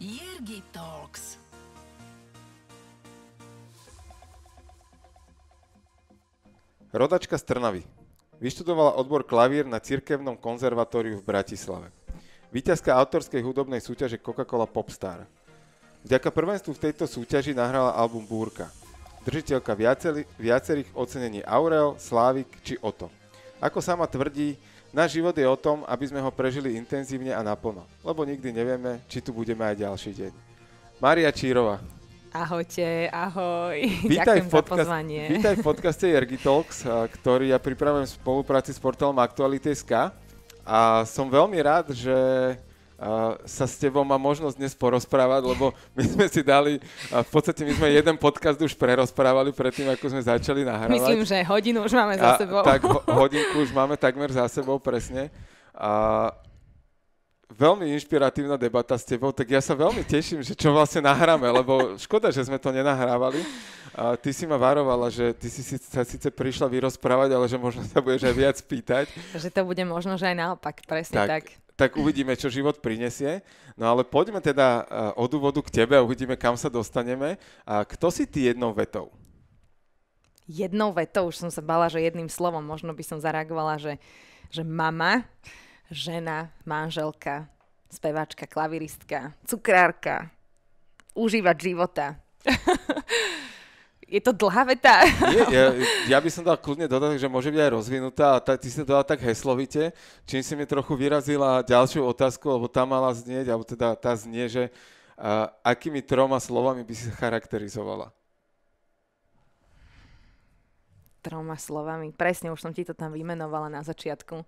Jirgi Talks. Rodačka z Trnavy. Vyštudovala odbor klavír na Cirkevnom konzervatóriu v Bratislave. Výťazka autorskej hudobnej súťaže Coca-Cola Popstar. Vďaka prvenstvu v tejto súťaži nahrala album Búrka. Držiteľka viacerých ocenení Aurel, Slávik či Oto. Ako sama tvrdí, Náš život je o tom, aby sme ho prežili intenzívne a naplno, lebo nikdy nevieme, či tu budeme aj ďalší deň. Maria Čírova. Ahojte, ahoj. Vítaj Ďakujem podcast, za pozvanie. Vítaj v podcaste Jergi Talks, ktorý ja pripravujem v spolupráci s portálom Aktuality.sk a som veľmi rád, že sa s tebou má možnosť dnes porozprávať, lebo my sme si dali, v podstate my sme jeden podcast už prerozprávali predtým, ako sme začali nahrávať. Myslím, že hodinu už máme za sebou. A, tak ho, hodinku už máme takmer za sebou, presne. A, veľmi inšpiratívna debata s tebou, tak ja sa veľmi teším, že čo vlastne nahráme, lebo škoda, že sme to nenahrávali. A ty si ma varovala, že ty si sa síce prišla vyrozprávať, ale že možno sa budeš aj viac pýtať. Že to bude možno, že aj naopak, presne tak. tak tak uvidíme, čo život prinesie. No ale poďme teda eh, od úvodu k tebe a uvidíme, kam sa dostaneme. A kto si ty jednou vetou? Jednou vetou, už som sa bala, že jedným slovom možno by som zareagovala, že, že mama, žena, manželka, speváčka, klaviristka, cukrárka, užívať života. je to dlhá veta. Nie, ja, ja by som dal kľudne dodať, že môže byť aj rozvinutá a ta, ty si to dala tak heslovite, čím si mi trochu vyrazila ďalšiu otázku, lebo tá mala znieť, alebo teda tá znie, že a, akými troma slovami by si sa charakterizovala? Troma slovami. Presne, už som ti to tam vymenovala na začiatku.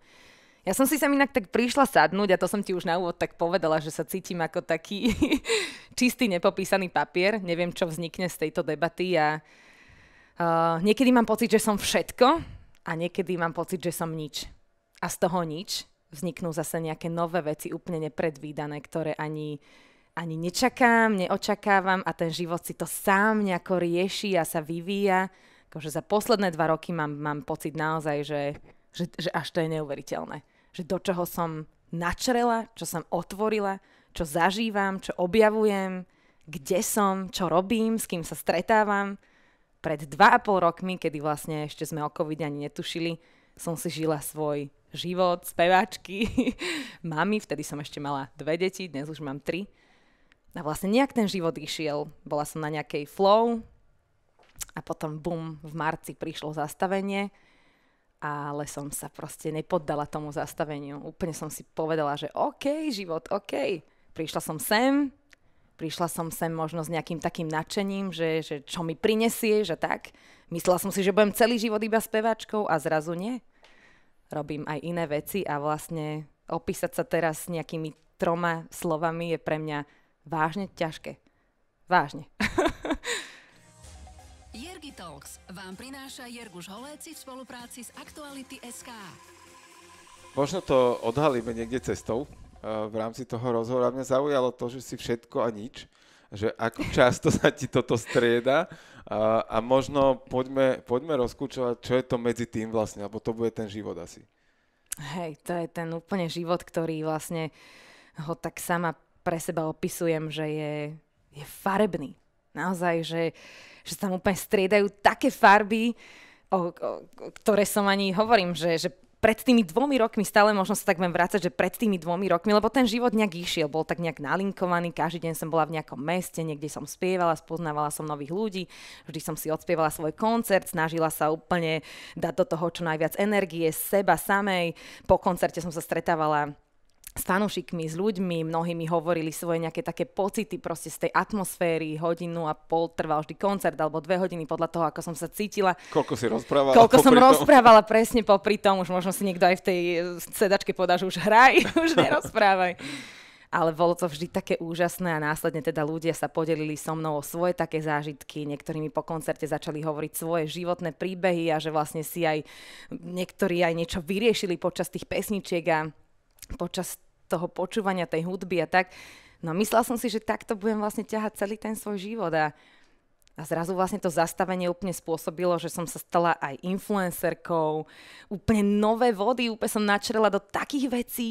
Ja som si sem inak tak prišla sadnúť a to som ti už na úvod tak povedala, že sa cítim ako taký čistý nepopísaný papier. Neviem, čo vznikne z tejto debaty a uh, niekedy mám pocit, že som všetko a niekedy mám pocit, že som nič. A z toho nič vzniknú zase nejaké nové veci úplne nepredvídané, ktoré ani, ani nečakám, neočakávam a ten život si to sám nejako rieši a sa vyvíja. Akože za posledné dva roky mám, mám pocit naozaj, že že, že až to je neuveriteľné že do čoho som načrela, čo som otvorila, čo zažívam, čo objavujem, kde som, čo robím, s kým sa stretávam. Pred 2,5 rokmi, kedy vlastne ešte sme o covid ani netušili, som si žila svoj život speváčky, mami, vtedy som ešte mala dve deti, dnes už mám tri. A vlastne nejak ten život išiel. Bola som na nejakej flow a potom bum, v marci prišlo zastavenie ale som sa proste nepoddala tomu zastaveniu. Úplne som si povedala, že OK, život, OK. Prišla som sem, prišla som sem možno s nejakým takým nadšením, že, že čo mi prinesie, že tak. Myslela som si, že budem celý život iba speváčkou a zrazu nie. Robím aj iné veci a vlastne opísať sa teraz nejakými troma slovami je pre mňa vážne ťažké. Vážne. Talks vám prináša Jerguš Holéci v spolupráci s Aktuality SK. Možno to odhalíme niekde cestou eh, v rámci toho rozhovoru. Mňa zaujalo to, že si všetko a nič, že ako často sa ti toto strieda a, a možno poďme, poďme rozkúčovať, čo je to medzi tým vlastne, lebo to bude ten život asi. Hej, to je ten úplne život, ktorý vlastne ho tak sama pre seba opisujem, že je, je farebný. Naozaj, že uh, že sa tam úplne striedajú také farby, o, o, ktoré som ani hovorím, že, že pred tými dvomi rokmi, stále možno sa tak budem vrácať, že pred tými dvomi rokmi, lebo ten život nejak išiel, bol tak nejak nalinkovaný, každý deň som bola v nejakom meste, niekde som spievala, spoznávala som nových ľudí, vždy som si odspievala svoj koncert, snažila sa úplne dať do toho čo najviac energie, seba samej, po koncerte som sa stretávala s fanúšikmi, s ľuďmi, mnohými hovorili svoje nejaké také pocity proste z tej atmosféry, hodinu a pol trval vždy koncert, alebo dve hodiny podľa toho, ako som sa cítila. Koľko si rozprávala? Koľko som tom. rozprávala presne popri tom, už možno si niekto aj v tej eh, sedačke podá, že už hraj, už nerozprávaj. Ale bolo to vždy také úžasné a následne teda ľudia sa podelili so mnou o svoje také zážitky. Niektorí mi po koncerte začali hovoriť svoje životné príbehy a že vlastne si aj niektorí aj niečo vyriešili počas tých pesničiek a počas toho počúvania tej hudby a tak. No a myslela som si, že takto budem vlastne ťahať celý ten svoj život a, a zrazu vlastne to zastavenie úplne spôsobilo, že som sa stala aj influencerkou, úplne nové vody, úplne som načrela do takých vecí,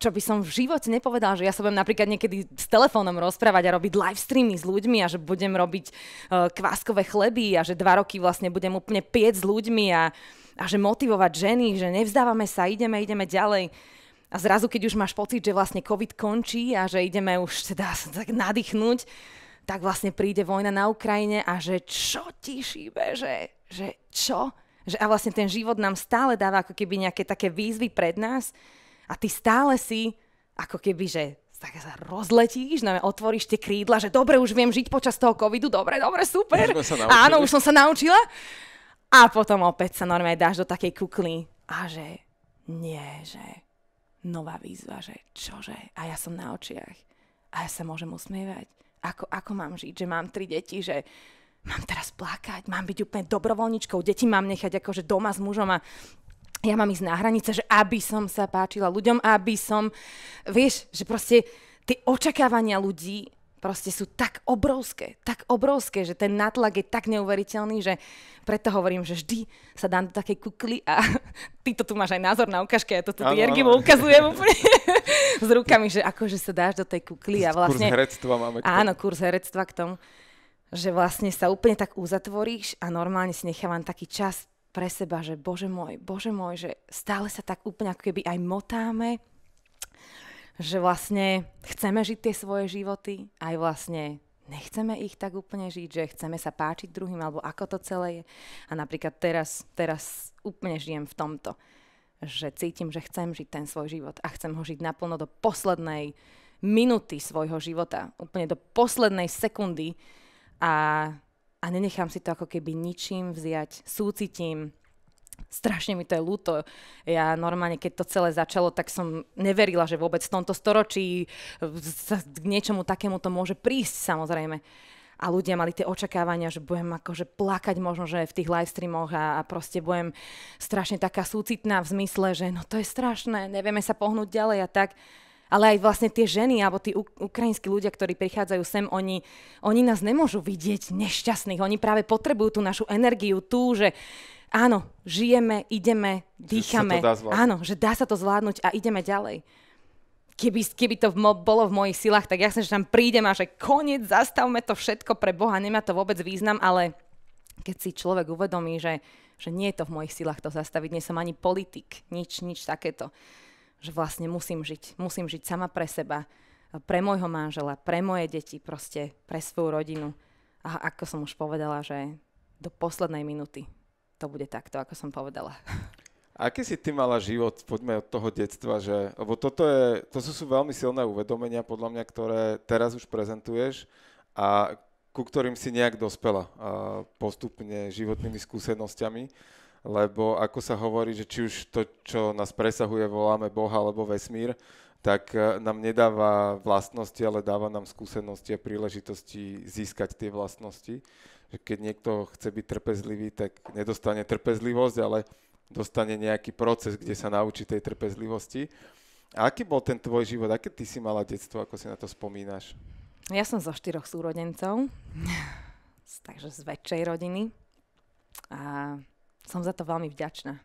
čo by som v živote nepovedala, že ja sa budem napríklad niekedy s telefónom rozprávať a robiť live streamy s ľuďmi a že budem robiť uh, kváskové chleby a že dva roky vlastne budem úplne piec s ľuďmi a, a že motivovať ženy, že nevzdávame sa, ideme, ideme ďalej. A zrazu, keď už máš pocit, že vlastne COVID končí a že ideme už teda tak nadýchnuť, tak vlastne príde vojna na Ukrajine a že čo ti šíbe, že, že čo? Že a vlastne ten život nám stále dáva ako keby nejaké také výzvy pred nás a ty stále si ako keby, že tak sa rozletíš, no, otvoríš tie krídla, že dobre, už viem žiť počas toho covidu, dobre, dobre, super. Už Áno, už som sa naučila. A potom opäť sa normálne dáš do takej kukly a že nie, že nová výzva, že čože, a ja som na očiach, a ja sa môžem usmievať, ako, ako mám žiť, že mám tri deti, že mám teraz plakať, mám byť úplne dobrovoľničkou, deti mám nechať akože doma s mužom a ja mám ísť na hranice, že aby som sa páčila ľuďom, aby som, vieš, že proste tie očakávania ľudí proste sú tak obrovské, tak obrovské, že ten nátlak je tak neuveriteľný, že preto hovorím, že vždy sa dám do takej kukly a ty to tu máš aj názor na ukážke, ja to tu Jergimu ukazujem úplne s rukami, že akože sa dáš do tej kukly a vlastne... Kurs herectva máme. Áno, kurs herectva k tomu že vlastne sa úplne tak uzatvoríš a normálne si nechávam taký čas pre seba, že bože môj, bože môj, že stále sa tak úplne ako keby aj motáme že vlastne chceme žiť tie svoje životy, aj vlastne nechceme ich tak úplne žiť, že chceme sa páčiť druhým, alebo ako to celé je. A napríklad teraz, teraz úplne žijem v tomto, že cítim, že chcem žiť ten svoj život a chcem ho žiť naplno do poslednej minuty svojho života, úplne do poslednej sekundy a, a nenechám si to ako keby ničím vziať, súcitím, strašne mi to je ľúto. Ja normálne, keď to celé začalo, tak som neverila, že vôbec v tomto storočí sa k niečomu takému to môže prísť, samozrejme. A ľudia mali tie očakávania, že budem akože plakať možno, že v tých livestreamoch a, a proste budem strašne taká súcitná v zmysle, že no to je strašné, nevieme sa pohnúť ďalej a tak ale aj vlastne tie ženy alebo tí ukrajinskí ľudia, ktorí prichádzajú sem, oni, oni nás nemôžu vidieť nešťastných. Oni práve potrebujú tú našu energiu, tú, že áno, žijeme, ideme, dýchame. Že sa to dá áno, že dá sa to zvládnuť a ideme ďalej. Keby, keby to mo- bolo v mojich silách, tak ja som, že tam prídem a že koniec, zastavme to všetko pre Boha, nemá to vôbec význam, ale keď si človek uvedomí, že, že nie je to v mojich silách to zastaviť, nie som ani politik, nič, nič takéto, že vlastne musím žiť, musím žiť sama pre seba, pre môjho manžela, pre moje deti, proste pre svoju rodinu. A ako som už povedala, že do poslednej minuty to bude takto, ako som povedala. Aký si ty mala život, poďme od toho detstva, že, lebo toto je, to sú, sú veľmi silné uvedomenia, podľa mňa, ktoré teraz už prezentuješ a ku ktorým si nejak dospela postupne životnými skúsenosťami, lebo ako sa hovorí, že či už to, čo nás presahuje, voláme Boha alebo vesmír, tak e, nám nedáva vlastnosti, ale dáva nám skúsenosti a príležitosti získať tie vlastnosti že keď niekto chce byť trpezlivý, tak nedostane trpezlivosť, ale dostane nejaký proces, kde sa naučí tej trpezlivosti. A aký bol ten tvoj život? Aké ty si mala detstvo? Ako si na to spomínaš? Ja som zo štyroch súrodencov, takže z väčšej rodiny. A som za to veľmi vďačná,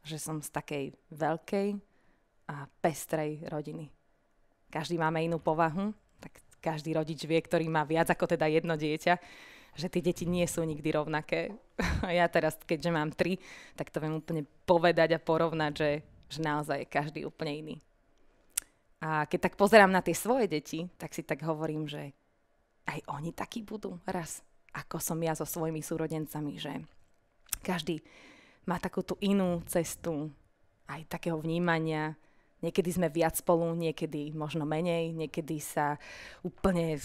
že som z takej veľkej a pestrej rodiny. Každý máme inú povahu, tak každý rodič vie, ktorý má viac ako teda jedno dieťa, že tie deti nie sú nikdy rovnaké. A ja teraz, keďže mám tri, tak to viem úplne povedať a porovnať, že, že naozaj je každý úplne iný. A keď tak pozerám na tie svoje deti, tak si tak hovorím, že aj oni takí budú raz, ako som ja so svojimi súrodencami, že každý má takú tú inú cestu aj takého vnímania, Niekedy sme viac spolu, niekedy možno menej, niekedy sa úplne,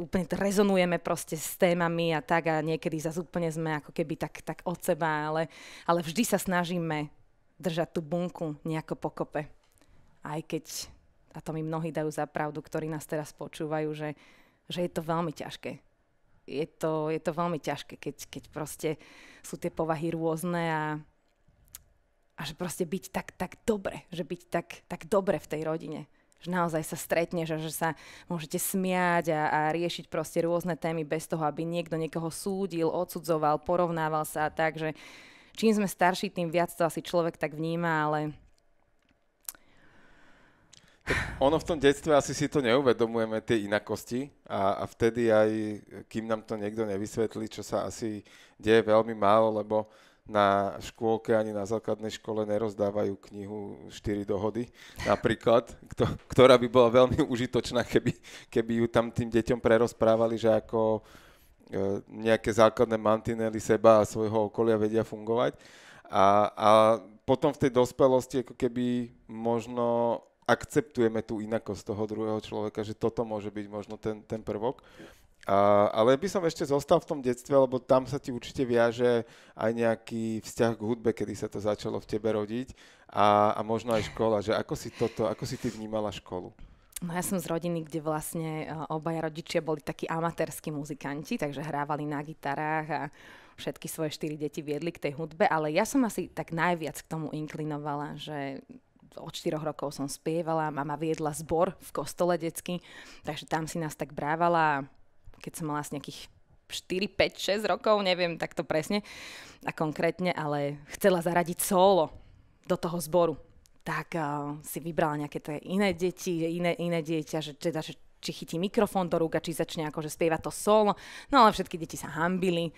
úplne rezonujeme proste s témami a tak a niekedy zase úplne sme ako keby tak, tak od seba, ale, ale vždy sa snažíme držať tú bunku nejako pokope. Aj keď, a to mi mnohí dajú za pravdu, ktorí nás teraz počúvajú, že, že je to veľmi ťažké. Je to, je to veľmi ťažké, keď, keď proste sú tie povahy rôzne a, a že proste byť tak, tak dobre, že byť tak, tak dobre v tej rodine. Že naozaj sa stretneš a že sa môžete smiať a, a riešiť proste rôzne témy bez toho, aby niekto niekoho súdil, odsudzoval, porovnával sa a tak, že čím sme starší, tým viac to asi človek tak vníma, ale tak ono v tom detstve asi si to neuvedomujeme, tie inakosti a, a vtedy aj, kým nám to niekto nevysvetlí, čo sa asi deje veľmi málo, lebo na škôlke ani na základnej škole nerozdávajú knihu 4 dohody, napríklad, kto, ktorá by bola veľmi užitočná, keby, keby ju tam tým deťom prerozprávali, že ako e, nejaké základné mantinely seba a svojho okolia vedia fungovať. A, a potom v tej dospelosti ako keby možno akceptujeme tú inakosť toho druhého človeka, že toto môže byť možno ten, ten prvok. A, ale by som ešte zostal v tom detstve, lebo tam sa ti určite viaže aj nejaký vzťah k hudbe, kedy sa to začalo v tebe rodiť a, a možno aj škola, že ako si toto, ako si ty vnímala školu? No ja som z rodiny, kde vlastne e, obaja rodičia boli takí amatérsky muzikanti, takže hrávali na gitarách a všetky svoje štyri deti viedli k tej hudbe, ale ja som asi tak najviac k tomu inklinovala, že od 4 rokov som spievala, mama viedla zbor v kostole detsky, takže tam si nás tak brávala keď som mala asi nejakých 4, 5, 6 rokov, neviem takto presne a konkrétne, ale chcela zaradiť solo do toho zboru. Tak uh, si vybrala nejaké tie iné deti, iné, iné dieťa, že, teda, že či chytí mikrofón do rúk a či začne akože spievať to solo. No ale všetky deti sa hambili.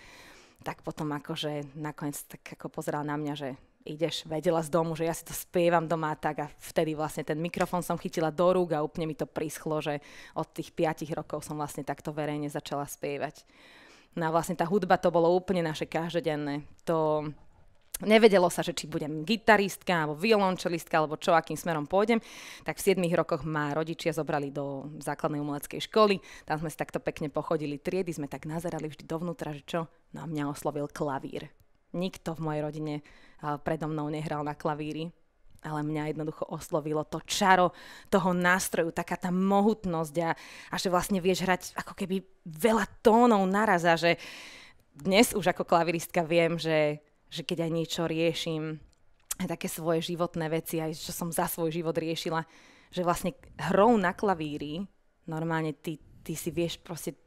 Tak potom akože nakoniec tak ako pozeral na mňa, že ideš, vedela z domu, že ja si to spievam doma tak a vtedy vlastne ten mikrofón som chytila do rúk a úplne mi to prischlo, že od tých 5 rokov som vlastne takto verejne začala spievať. No a vlastne tá hudba to bolo úplne naše každodenné. To Nevedelo sa, že či budem gitaristka alebo violončelistka alebo čo, akým smerom pôjdem, tak v 7 rokoch ma rodičia zobrali do základnej umeleckej školy, tam sme si takto pekne pochodili triedy, sme tak nazerali vždy dovnútra, že čo, no a mňa oslovil klavír nikto v mojej rodine predo mnou nehral na klavíri, ale mňa jednoducho oslovilo to čaro toho nástroju, taká tá mohutnosť a, a že vlastne vieš hrať ako keby veľa tónov naraz a že dnes už ako klaviristka viem, že, že keď aj niečo riešim, aj také svoje životné veci, aj čo som za svoj život riešila, že vlastne hrou na klavíri normálne ty, ty si vieš proste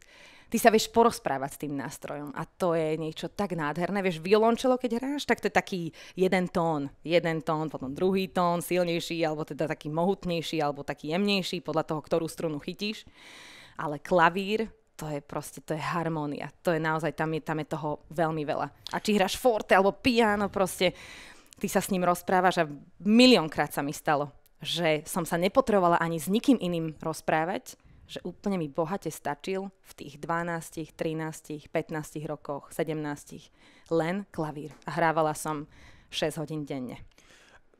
ty sa vieš porozprávať s tým nástrojom a to je niečo tak nádherné. Vieš, violončelo, keď hráš, tak to je taký jeden tón, jeden tón, potom druhý tón, silnejší, alebo teda taký mohutnejší, alebo taký jemnejší, podľa toho, ktorú strunu chytíš. Ale klavír, to je proste, to je harmónia. To je naozaj, tam je, tam je toho veľmi veľa. A či hráš forte alebo piano, proste, ty sa s ním rozprávaš a miliónkrát sa mi stalo, že som sa nepotrebovala ani s nikým iným rozprávať, že úplne mi bohate stačil v tých 12, 13, 15 rokoch, 17 len klavír. A hrávala som 6 hodín denne.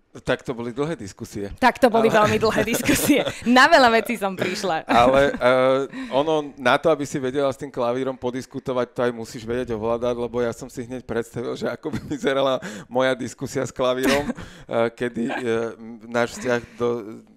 Tak to boli dlhé diskusie. Tak to boli ale... veľmi dlhé diskusie. Na veľa vecí som prišla. Ale uh, ono, na to, aby si vedela s tým klavírom podiskutovať, to aj musíš vedieť ovládať, lebo ja som si hneď predstavil, že ako by vyzerala moja diskusia s klavírom, uh, kedy uh, náš vzťah do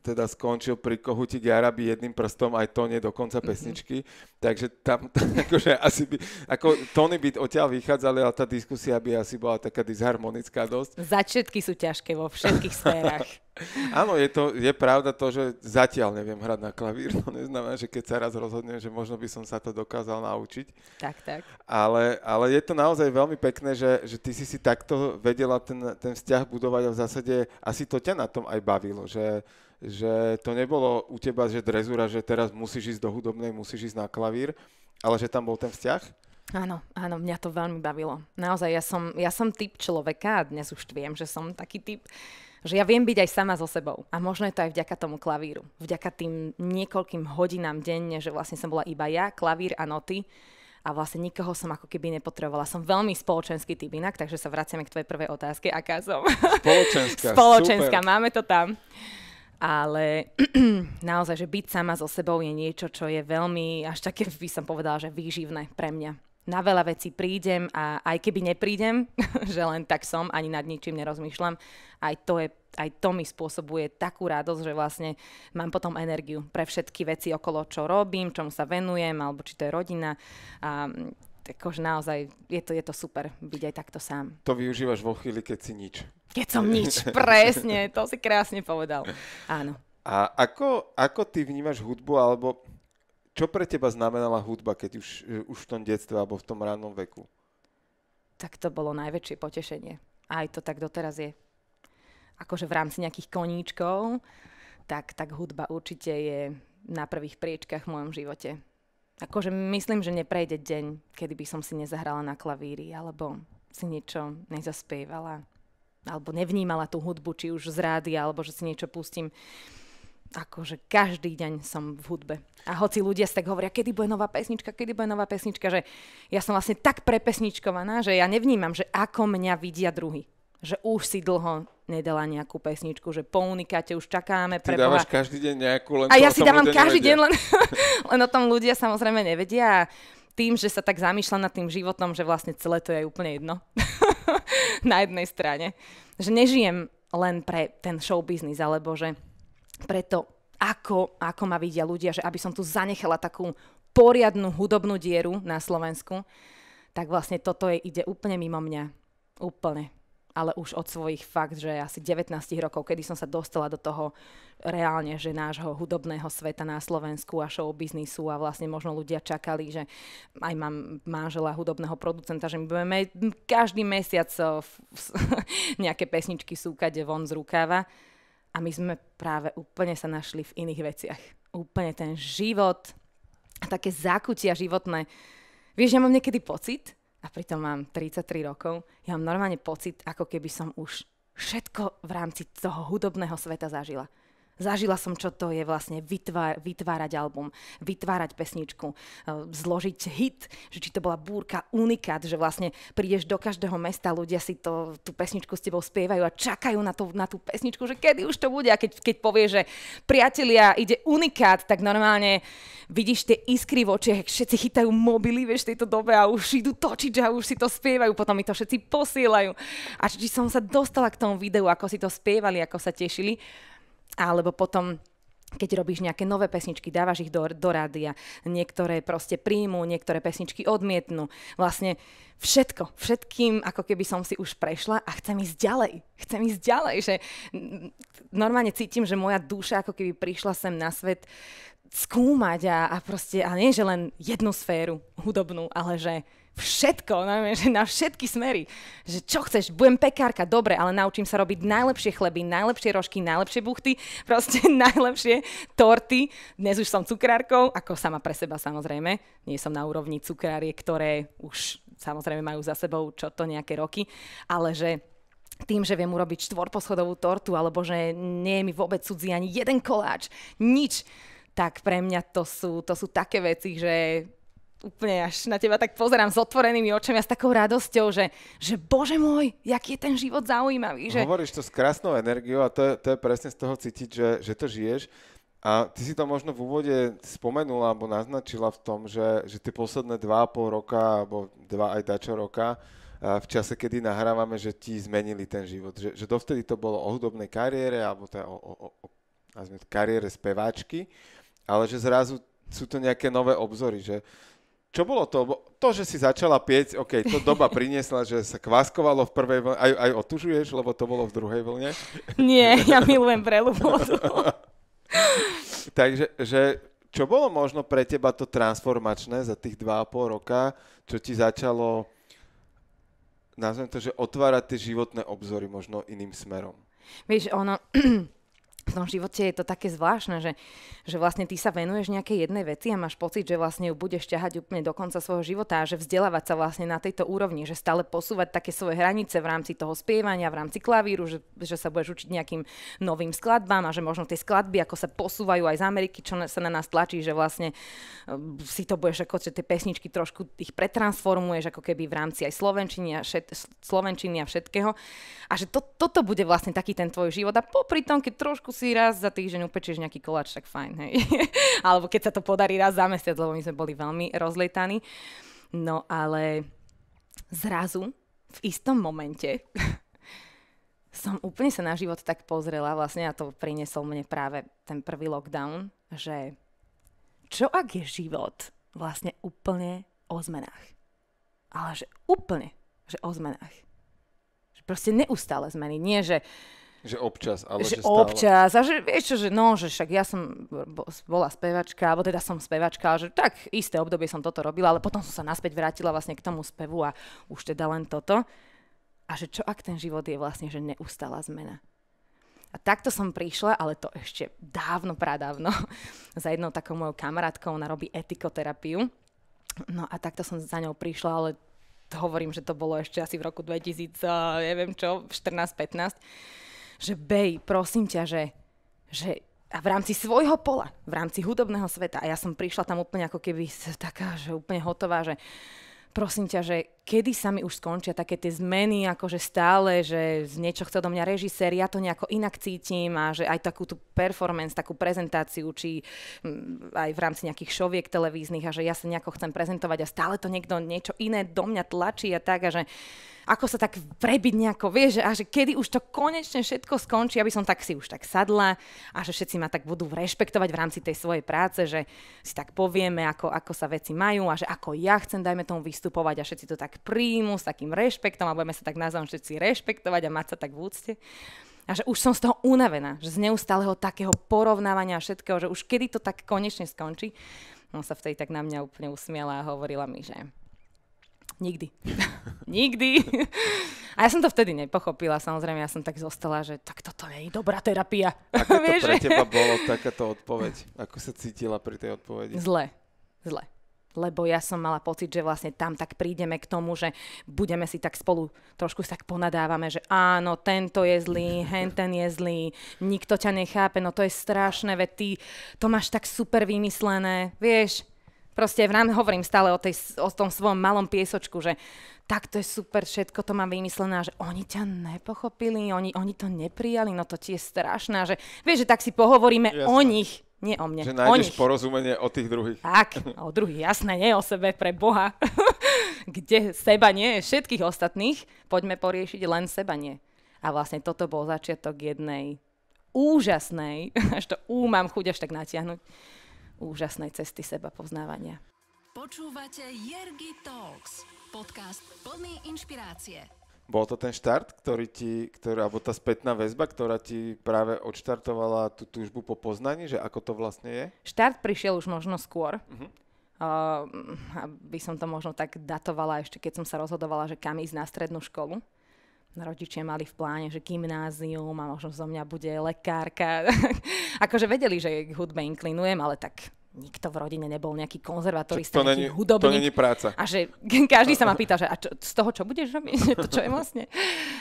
teda skončil pri Kohuti Garabi jedným prstom, aj to nie do konca mhm. pesničky, mm-hmm. takže tam akože asi by, ako Tony by odtiaľ vychádzali, ale tá diskusia by asi bola taká disharmonická dosť. Začiatky sú ťažké vo všetkých sférach. Áno, je, to, je pravda to, že zatiaľ neviem hrať na klavír, to neznamená, že keď sa raz rozhodnem, že možno by som sa to dokázal naučiť. Tak, tak. Ale, ale je to naozaj veľmi pekné, že, že ty si si takto vedela ten, ten vzťah budovať a v zásade asi to ťa na tom aj bavilo, že, že to nebolo u teba, že drezura, že teraz musíš ísť do hudobnej, musíš ísť na klavír, ale že tam bol ten vzťah? Áno, áno, mňa to veľmi bavilo. Naozaj, ja som, ja som typ človeka a dnes už viem, že som taký typ, že ja viem byť aj sama so sebou. A možno je to aj vďaka tomu klavíru. Vďaka tým niekoľkým hodinám denne, že vlastne som bola iba ja, klavír a noty a vlastne nikoho som ako keby nepotrebovala. Som veľmi spoločenský typ inak, takže sa vraciame k tvojej prvej otázke, aká som. Spoločenská, Spoločenská, super. máme to tam ale naozaj, že byť sama so sebou je niečo, čo je veľmi, až také by som povedala, že výživné pre mňa. Na veľa vecí prídem a aj keby neprídem, že len tak som, ani nad ničím nerozmýšľam, aj to, je, aj to mi spôsobuje takú radosť, že vlastne mám potom energiu pre všetky veci okolo, čo robím, čomu sa venujem, alebo či to je rodina. A akože naozaj je to, je to super byť aj takto sám. To využívaš vo chvíli, keď si nič. Keď som nič, presne, to si krásne povedal. Áno. A ako, ako ty vnímaš hudbu, alebo čo pre teba znamenala hudba, keď už, už v tom detstve alebo v tom rannom veku? Tak to bolo najväčšie potešenie. A aj to tak doteraz je. Akože v rámci nejakých koníčkov, tak, tak hudba určite je na prvých priečkach v mojom živote Akože myslím, že neprejde deň, kedy by som si nezahrala na klavíri, alebo si niečo nezaspievala, alebo nevnímala tú hudbu, či už z rády, alebo že si niečo pustím. Akože každý deň som v hudbe. A hoci ľudia si tak hovoria, kedy bude nová pesnička, kedy bude nová pesnička, že ja som vlastne tak prepesničkovaná, že ja nevnímam, že ako mňa vidia druhý že už si dlho nedala nejakú pesničku, že po unikáte už čakáme. Ty preboha. dávaš každý deň nejakú, len A ja si dávam každý nevedia. deň, len, len o tom ľudia samozrejme nevedia. A tým, že sa tak zamýšľam nad tým životom, že vlastne celé to je úplne jedno. Na jednej strane. Že nežijem len pre ten show business, alebo že preto, ako, ako ma vidia ľudia, že aby som tu zanechala takú poriadnu hudobnú dieru na Slovensku, tak vlastne toto je, ide úplne mimo mňa. Úplne ale už od svojich fakt, že asi 19 rokov, kedy som sa dostala do toho reálne, že nášho hudobného sveta na Slovensku a show biznisu a vlastne možno ľudia čakali, že aj mám manžela hudobného producenta, že my budeme každý mesiac nejaké pesničky súkať von z rukáva a my sme práve úplne sa našli v iných veciach. Úplne ten život, také zákutia životné. Vieš, ja mám niekedy pocit, a pritom mám 33 rokov, ja mám normálne pocit, ako keby som už všetko v rámci toho hudobného sveta zažila. Zažila som, čo to je vlastne vytvá- vytvárať album, vytvárať pesničku, eh, zložiť hit, že či to bola búrka, unikát, že vlastne prídeš do každého mesta, ľudia si to, tú pesničku s tebou spievajú a čakajú na, to, na tú pesničku, že kedy už to bude. A keď, keď povie, že priatelia, ide unikát, tak normálne vidíš tie iskry v očiach, všetci chytajú mobily, vieš, v tejto dobe a už idú točiť a už si to spievajú, potom mi to všetci posielajú. A či som sa dostala k tomu videu, ako si to spievali, ako sa tešili alebo potom keď robíš nejaké nové pesničky, dávaš ich do, do rádia, niektoré proste príjmu, niektoré pesničky odmietnú. Vlastne všetko, všetkým, ako keby som si už prešla a chcem ísť ďalej. Chcem ísť ďalej, že normálne cítim, že moja duša ako keby prišla sem na svet skúmať a, a proste, a nie že len jednu sféru hudobnú, ale že všetko, no, že na všetky smery. Že čo chceš, budem pekárka, dobre, ale naučím sa robiť najlepšie chleby, najlepšie rožky, najlepšie buchty, proste najlepšie torty. Dnes už som cukrárkou, ako sama pre seba samozrejme. Nie som na úrovni cukrárie, ktoré už samozrejme majú za sebou čo to nejaké roky, ale že tým, že viem urobiť štvorposchodovú tortu, alebo že nie je mi vôbec cudzí ani jeden koláč, nič, tak pre mňa to sú, to sú také veci, že úplne až na teba tak pozerám s otvorenými očami a s takou radosťou, že, že bože môj, jaký je ten život zaujímavý. Že... Hovoríš to s krásnou energiou a to je, to je presne z toho cítiť, že, že to žiješ. A ty si to možno v úvode spomenula alebo naznačila v tom, že, že tie posledné dva, pol roka alebo dva aj dačo roka v čase, kedy nahrávame, že ti zmenili ten život. Že, že dovtedy to bolo o hudobnej kariére alebo to teda o, o, o kariére speváčky, ale že zrazu sú to nejaké nové obzory, že čo bolo to? To, že si začala pieť, OK, to doba priniesla, že sa kváskovalo v prvej vlne. Aj, aj otužuješ, lebo to bolo v druhej vlne? Nie, ja milujem prelu vodu. Takže, že čo bolo možno pre teba to transformačné za tých 2,5 roka, čo ti začalo, nazvem to, že otvárať tie životné obzory možno iným smerom? Vieš, ono, v tom živote je to také zvláštne, že, že vlastne ty sa venuješ nejakej jednej veci a máš pocit, že vlastne ju budeš ťahať úplne do konca svojho života a že vzdelávať sa vlastne na tejto úrovni, že stále posúvať také svoje hranice v rámci toho spievania, v rámci klavíru, že, že sa budeš učiť nejakým novým skladbám a že možno tie skladby, ako sa posúvajú aj z Ameriky, čo sa na nás tlačí, že vlastne e, si to budeš ako, že tie pesničky trošku ich pretransformuješ ako keby v rámci aj slovenčiny a, šet, slovenčiny a všetkého a že to, toto bude vlastne taký ten tvoj život a popri tom, keď trošku si raz za týždeň upečieš nejaký koláč, tak fajn, hej. Alebo keď sa to podarí raz za mesiac, lebo my sme boli veľmi rozletaní. No ale zrazu, v istom momente, som úplne sa na život tak pozrela vlastne a to priniesol mne práve ten prvý lockdown, že čo ak je život vlastne úplne o zmenách. Ale že úplne, že o zmenách. Že proste neustále zmeny. Nie, že že občas, ale že, že stále. občas. A že vieš čo, že no, že však ja som bola spevačka, alebo teda som spevačka, že tak isté obdobie som toto robila, ale potom som sa naspäť vrátila vlastne k tomu spevu a už teda len toto. A že čo ak ten život je vlastne, že neustála zmena. A takto som prišla, ale to ešte dávno, pradávno, za jednou takou mojou kamarátkou, ona robí etikoterapiu. No a takto som za ňou prišla, ale hovorím, že to bolo ešte asi v roku 2000, neviem čo, 14-15 že Bej, prosím ťa, že, že a v rámci svojho pola, v rámci hudobného sveta. A ja som prišla tam úplne ako keby taká, že úplne hotová, že prosím ťa, že kedy sa mi už skončia také tie zmeny, akože stále, že z niečo chce do mňa režisér, ja to nejako inak cítim a že aj takú tú performance, takú prezentáciu, či mm, aj v rámci nejakých šoviek televíznych a že ja sa nejako chcem prezentovať a stále to niekto niečo iné do mňa tlačí a tak a že ako sa tak prebiť nejako, vieš, a že kedy už to konečne všetko skončí, aby som tak si už tak sadla a že všetci ma tak budú rešpektovať v rámci tej svojej práce, že si tak povieme, ako, ako sa veci majú a že ako ja chcem, dajme tomu, vystupovať a všetci to tak tak príjmu, s takým rešpektom a budeme sa tak navzájom všetci rešpektovať a mať sa tak v úcte. A že už som z toho unavená, že z neustáleho takého porovnávania a všetkého, že už kedy to tak konečne skončí. No sa vtedy tak na mňa úplne usmiala a hovorila mi, že nikdy. nikdy. a ja som to vtedy nepochopila, samozrejme, ja som tak zostala, že tak toto je dobrá terapia. Ako to pre teba bolo takáto odpoveď? Ako sa cítila pri tej odpovedi? Zle. Zle lebo ja som mala pocit, že vlastne tam tak prídeme k tomu, že budeme si tak spolu trošku tak ponadávame, že áno, tento je zlý, hen ten je zlý, nikto ťa nechápe, no to je strašné, veď ty to máš tak super vymyslené, vieš, Proste v hovorím stále o, tej, o tom svojom malom piesočku, že tak to je super, všetko to mám vymyslené že oni ťa nepochopili, oni, oni to neprijali, no to ti je strašné že vieš, že tak si pohovoríme Jasne. o nich. Nie o mne. Že nájdeš o nich. porozumenie o tých druhých. Tak, o druhých, jasné, nie o sebe, pre Boha. Kde seba nie, všetkých ostatných, poďme poriešiť len seba nie. A vlastne toto bol začiatok jednej úžasnej, až to ú, mám chuť až tak natiahnuť, úžasnej cesty seba poznávania. Počúvate Jergi Talks, podcast plný inšpirácie. Bol to ten štart, ktorý ti, ktorý, alebo tá spätná väzba, ktorá ti práve odštartovala tú túžbu po poznaní, že ako to vlastne je? Štart prišiel už možno skôr. Uh-huh. Uh, aby som to možno tak datovala ešte, keď som sa rozhodovala, že kam ísť na strednú školu. Rodičia mali v pláne, že gymnázium a možno zo mňa bude lekárka. akože vedeli, že k hudbe inklinujem, ale tak nikto v rodine nebol nejaký konzervatorista, to nejaký není, hudobník. To není práca. A že každý sa ma pýta, že a čo, z toho čo budeš robiť? To čo je vlastne?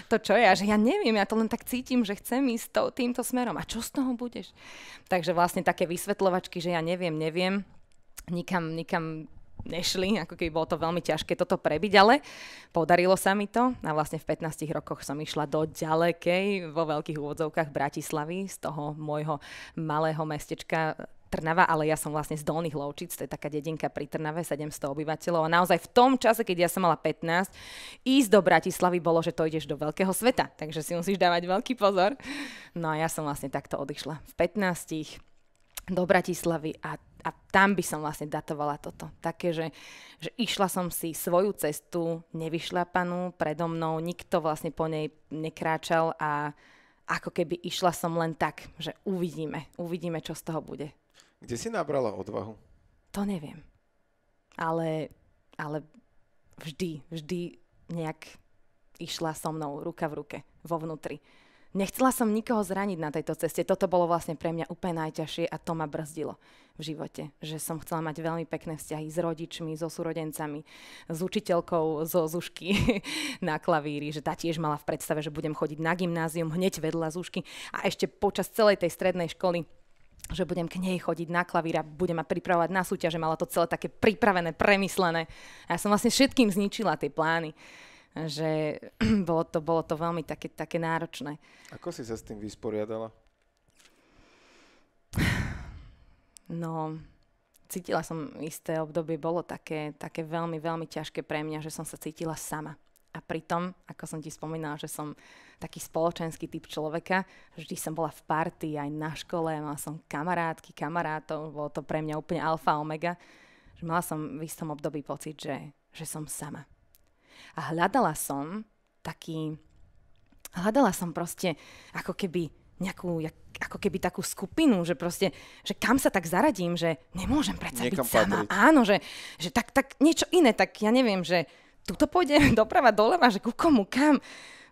To čo je? A že ja neviem, ja to len tak cítim, že chcem ísť to, týmto smerom. A čo z toho budeš? Takže vlastne také vysvetľovačky, že ja neviem, neviem, nikam, nikam nešli, ako keby bolo to veľmi ťažké toto prebiť, ale podarilo sa mi to a vlastne v 15 rokoch som išla do ďalekej, vo veľkých úvodzovkách Bratislavy, z toho môjho malého mestečka Trnava, ale ja som vlastne z Dolných Lovčíc, to je taká dedinka pri Trnave, 700 obyvateľov. A naozaj v tom čase, keď ja som mala 15, ísť do Bratislavy bolo, že to ideš do veľkého sveta, takže si musíš dávať veľký pozor. No a ja som vlastne takto odišla v 15 do Bratislavy a a tam by som vlastne datovala toto. Také, že, že išla som si svoju cestu, nevyšľapanú predo mnou, nikto vlastne po nej nekráčal a ako keby išla som len tak, že uvidíme, uvidíme, čo z toho bude. Kde si nabrala odvahu? To neviem. Ale, ale vždy, vždy nejak išla so mnou ruka v ruke, vo vnútri. Nechcela som nikoho zraniť na tejto ceste. Toto bolo vlastne pre mňa úplne najťažšie a to ma brzdilo v živote. Že som chcela mať veľmi pekné vzťahy s rodičmi, so súrodencami, s učiteľkou zo Zušky na klavíri, že tá tiež mala v predstave, že budem chodiť na gymnázium hneď vedľa Zušky a ešte počas celej tej strednej školy že budem k nej chodiť na klavír a budem ma pripravovať na súťaže. Mala to celé také pripravené, premyslené. A ja som vlastne všetkým zničila tie plány že bolo to, bolo to veľmi také, také náročné. Ako si sa s tým vysporiadala? No, cítila som isté obdobie, bolo také, také veľmi, veľmi ťažké pre mňa, že som sa cítila sama. A pritom, ako som ti spomínala, že som taký spoločenský typ človeka. Vždy som bola v party, aj na škole, mala som kamarátky, kamarátov, bolo to pre mňa úplne alfa omega. Že mala som v istom období pocit, že, že som sama. A hľadala som taký, hľadala som proste ako keby nejakú, ako keby takú skupinu, že proste, že kam sa tak zaradím, že nemôžem predsa Niekam byť patriť. Áno, že, že tak, tak niečo iné, tak ja neviem, že tuto pôjdem, doprava, doleva, že ku komu, kam.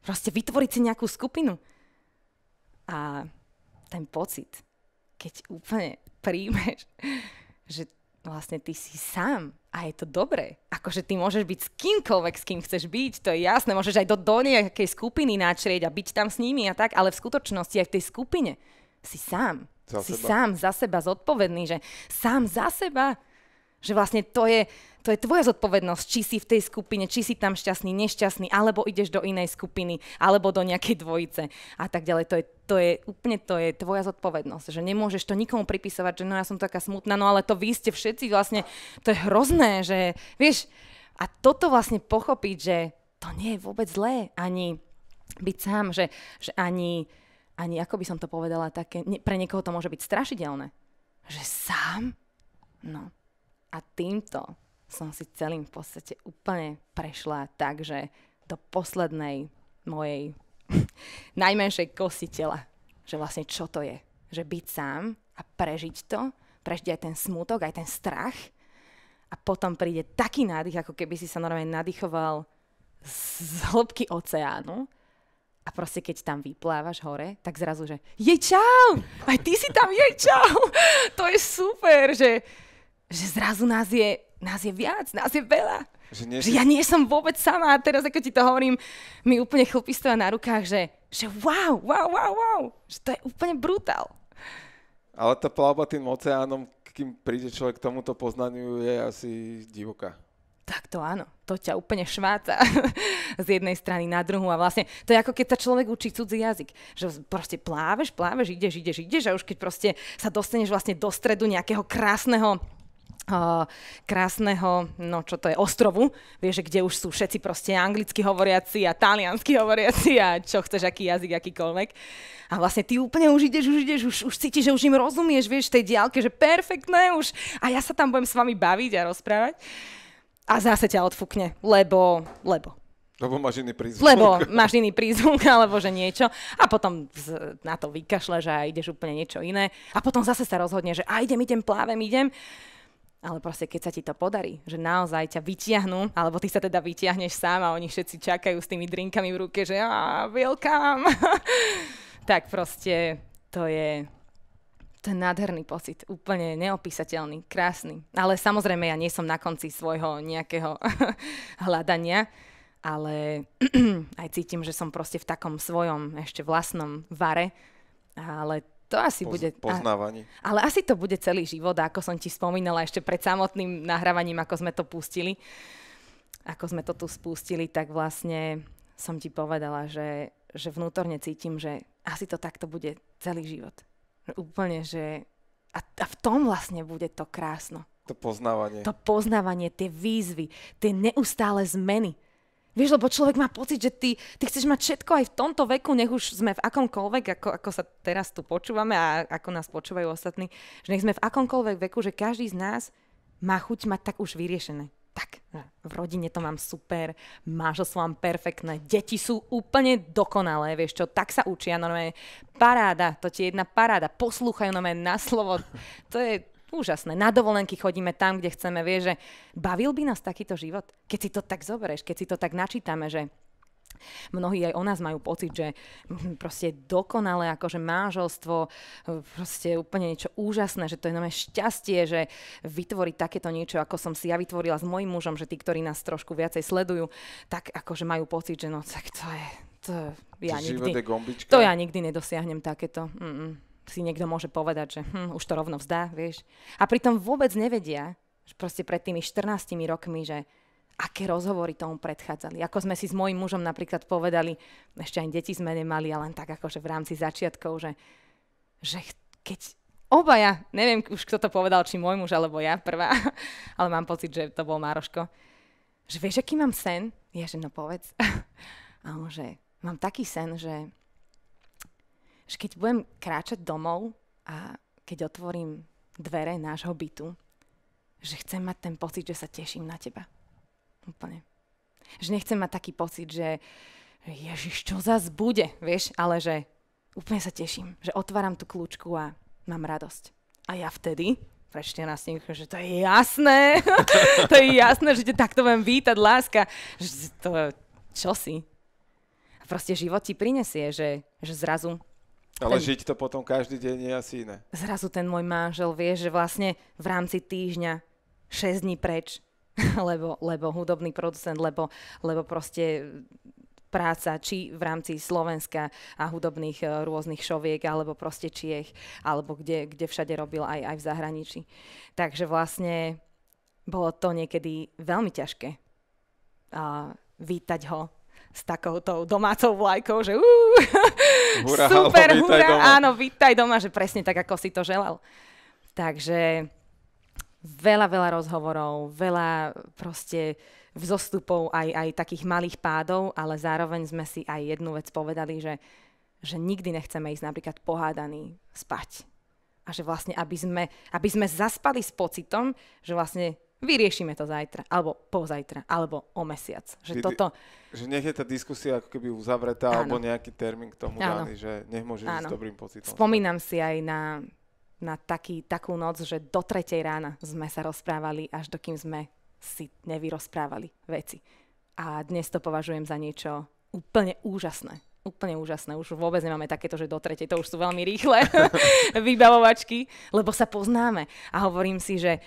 Proste vytvoriť si nejakú skupinu. A ten pocit, keď úplne príjmeš, že vlastne ty si sám a je to dobré. Akože ty môžeš byť s kýmkoľvek, s kým chceš byť, to je jasné. Môžeš aj do, do nejakej skupiny načrieť a byť tam s nimi a tak, ale v skutočnosti aj v tej skupine si sám. Za si seba. sám za seba zodpovedný, že sám za seba. Že vlastne to je to je tvoja zodpovednosť, či si v tej skupine, či si tam šťastný, nešťastný, alebo ideš do inej skupiny, alebo do nejakej dvojice a tak ďalej. To je, to je úplne to je tvoja zodpovednosť, že nemôžeš to nikomu pripisovať, že no ja som taká smutná, no ale to vy ste všetci vlastne, to je hrozné, že vieš, a toto vlastne pochopiť, že to nie je vôbec zlé ani byť sám, že, že ani, ani, ako by som to povedala, také, ne, pre niekoho to môže byť strašidelné. Že sám? No. A týmto som si celým v podstate úplne prešla tak, že do poslednej mojej najmenšej kosy tela, že vlastne čo to je, že byť sám a prežiť to, prežiť aj ten smutok, aj ten strach a potom príde taký nádych, ako keby si sa normálne nadýchoval z hĺbky oceánu a proste keď tam vyplávaš hore, tak zrazu, že je čau, aj ty si tam, je čau, to je super, že, že zrazu nás je nás je viac, nás je veľa. Že, nie že ja nie som vôbec sama. A teraz, ako ti to hovorím, mi úplne chlupí stoja na rukách, že, že wow, wow, wow, wow. Že to je úplne brutál. Ale tá plavba tým oceánom, kým príde človek k tomuto poznaniu, je asi divoká. Tak to áno, to ťa úplne šváca z jednej strany na druhú a vlastne to je ako keď sa človek učí cudzí jazyk, že proste pláveš, pláveš, ideš, ideš, ideš a už keď proste sa dostaneš vlastne do stredu nejakého krásneho krásneho, no čo to je, ostrovu, vieš, kde už sú všetci proste anglicky hovoriaci a taliansky hovoriaci a čo chceš, aký jazyk, akýkoľvek. A vlastne ty úplne už ideš, už ideš, už, už cítiš, že už im rozumieš, vieš, tej diálke, že perfektné už a ja sa tam budem s vami baviť a rozprávať. A zase ťa odfúkne, lebo, lebo. Lebo máš iný prízvuk. Lebo máš iný prízvuk, alebo že niečo. A potom na to vykašľaš a ideš úplne niečo iné. A potom zase sa rozhodne, že a idem, idem, plávem, idem. Ale proste, keď sa ti to podarí, že naozaj ťa vyťahnú, alebo ty sa teda vyťahneš sám a oni všetci čakajú s tými drinkami v ruke, že a welcome. tak proste to je, to je nádherný pocit, úplne neopísateľný, krásny. Ale samozrejme, ja nie som na konci svojho nejakého hľadania, ale aj cítim, že som proste v takom svojom ešte vlastnom vare, ale to asi Poz, bude... Poznávanie. A, ale asi to bude celý život, ako som ti spomínala ešte pred samotným nahrávaním, ako sme to pustili, ako sme to tu spustili, tak vlastne som ti povedala, že, že vnútorne cítim, že asi to takto bude celý život. Úplne, že... A, a v tom vlastne bude to krásno. To poznávanie. To poznávanie, tie výzvy, tie neustále zmeny Vieš, lebo človek má pocit, že ty, ty chceš mať všetko aj v tomto veku, nech už sme v akomkoľvek, ako, ako sa teraz tu počúvame a ako nás počúvajú ostatní, že nech sme v akomkoľvek veku, že každý z nás má chuť mať tak už vyriešené. Tak, v rodine to mám super, manželstvo mám perfektné, deti sú úplne dokonalé, vieš čo, tak sa učia, normálne paráda, to ti je jedna paráda, poslúchajú normálne na slovo, to je, úžasné. Na dovolenky chodíme tam, kde chceme. Vieš, že bavil by nás takýto život? Keď si to tak zoberieš, keď si to tak načítame, že Mnohí aj o nás majú pocit, že proste dokonale, akože manželstvo, proste úplne niečo úžasné, že to je nové šťastie, že vytvoriť takéto niečo, ako som si ja vytvorila s môjim mužom, že tí, ktorí nás trošku viacej sledujú, tak akože majú pocit, že no tak to je, to ja nikdy, to ja nikdy nedosiahnem takéto. Mm-mm si niekto môže povedať, že hm, už to rovno vzdá, vieš. A pritom vôbec nevedia, že proste pred tými 14 rokmi, že aké rozhovory tomu predchádzali. Ako sme si s mojim mužom napríklad povedali, ešte aj deti sme nemali, ale len tak akože v rámci začiatkov, že, že keď obaja, neviem už kto to povedal, či môj muž alebo ja prvá, ale mám pocit, že to bol Mároško, že vieš, aký mám sen? Ja, že no povedz. A on, že mám taký sen, že že keď budem kráčať domov a keď otvorím dvere nášho bytu, že chcem mať ten pocit, že sa teším na teba. Úplne. Že nechcem mať taký pocit, že Ježiš, čo zas bude, vieš, ale že úplne sa teším, že otváram tú kľúčku a mám radosť. A ja vtedy prečte nás niekto, že to je jasné, to je jasné, že te takto budem vítať, láska. Že to, čo si? A proste život ti prinesie, že, že zrazu ale ten, žiť to potom každý deň je asi iné. Zrazu ten môj manžel vie, že vlastne v rámci týždňa 6 dní preč, lebo, lebo hudobný producent, lebo, lebo proste práca, či v rámci Slovenska a hudobných uh, rôznych šoviek, alebo proste Čiech, alebo kde, kde všade robil aj, aj v zahraničí. Takže vlastne bolo to niekedy veľmi ťažké uh, vítať ho s takouto domácou vlajkou, že uh, hurá, super, halo, hurá, doma. áno, vítaj doma, že presne tak, ako si to želal. Takže veľa, veľa rozhovorov, veľa proste vzostupov, aj, aj takých malých pádov, ale zároveň sme si aj jednu vec povedali, že, že nikdy nechceme ísť napríklad pohádaný spať. A že vlastne, aby sme, aby sme zaspali s pocitom, že vlastne vyriešime to zajtra, alebo pozajtra, alebo o mesiac. Že, Vy, toto... že nech je tá diskusia ako keby uzavretá, áno. alebo nejaký termín k tomu áno. daný, že nech môže s dobrým pocitom. Spomínam si aj na, na taký, takú noc, že do tretej rána sme sa rozprávali, až dokým sme si nevyrozprávali veci. A dnes to považujem za niečo úplne úžasné. Úplne úžasné. Už vôbec nemáme takéto, že do tretej. To už sú veľmi rýchle vybavovačky, lebo sa poznáme. A hovorím si, že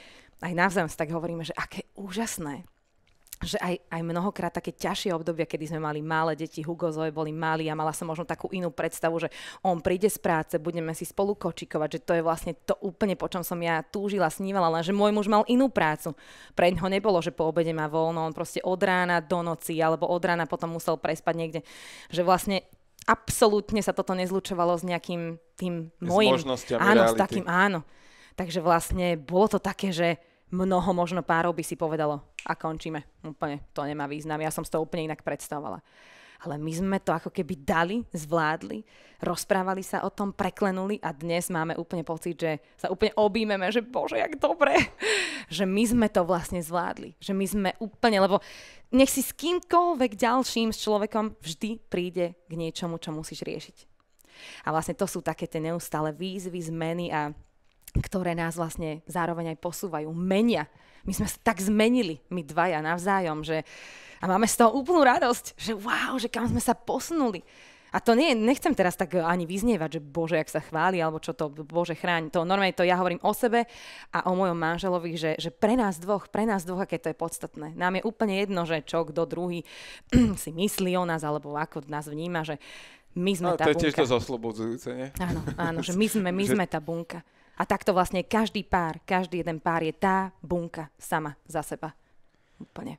aj navzájom si tak hovoríme, že aké úžasné, že aj, aj mnohokrát také ťažšie obdobia, kedy sme mali malé deti, Hugo Zoe boli malí a mala som možno takú inú predstavu, že on príde z práce, budeme si spolu kočikovať, že to je vlastne to úplne, po čom som ja túžila, snívala, lenže môj muž mal inú prácu. Pre ho nebolo, že po obede má voľno, on proste od rána do noci alebo od rána potom musel prespať niekde. Že vlastne absolútne sa toto nezlučovalo s nejakým tým mojim... S možnosťami Áno, reality. s takým, áno. Takže vlastne bolo to také, že mnoho možno párov by si povedalo a končíme. Úplne to nemá význam. Ja som to úplne inak predstavovala. Ale my sme to ako keby dali, zvládli, rozprávali sa o tom, preklenuli a dnes máme úplne pocit, že sa úplne objímeme, že bože, jak dobre, že my sme to vlastne zvládli, že my sme úplne, lebo nech si s kýmkoľvek ďalším, s človekom vždy príde k niečomu, čo musíš riešiť. A vlastne to sú také tie neustále výzvy, zmeny a ktoré nás vlastne zároveň aj posúvajú, menia. My sme sa tak zmenili, my dvaja navzájom, že a máme z toho úplnú radosť, že wow, že kam sme sa posunuli. A to nie, nechcem teraz tak ani vyznievať, že Bože, ak sa chváli, alebo čo to Bože chráni. To normálne to ja hovorím o sebe a o mojom manželovi, že, že pre nás dvoch, pre nás dvoch, aké to je podstatné. Nám je úplne jedno, že čo kto druhý si myslí o nás, alebo ako nás vníma, že my sme no, tá to bunka. je tiež to oslobodzujúce, nie? Áno, áno, že my sme, my že... sme tá bunka. A takto vlastne každý pár, každý jeden pár je tá bunka sama za seba. Úplne.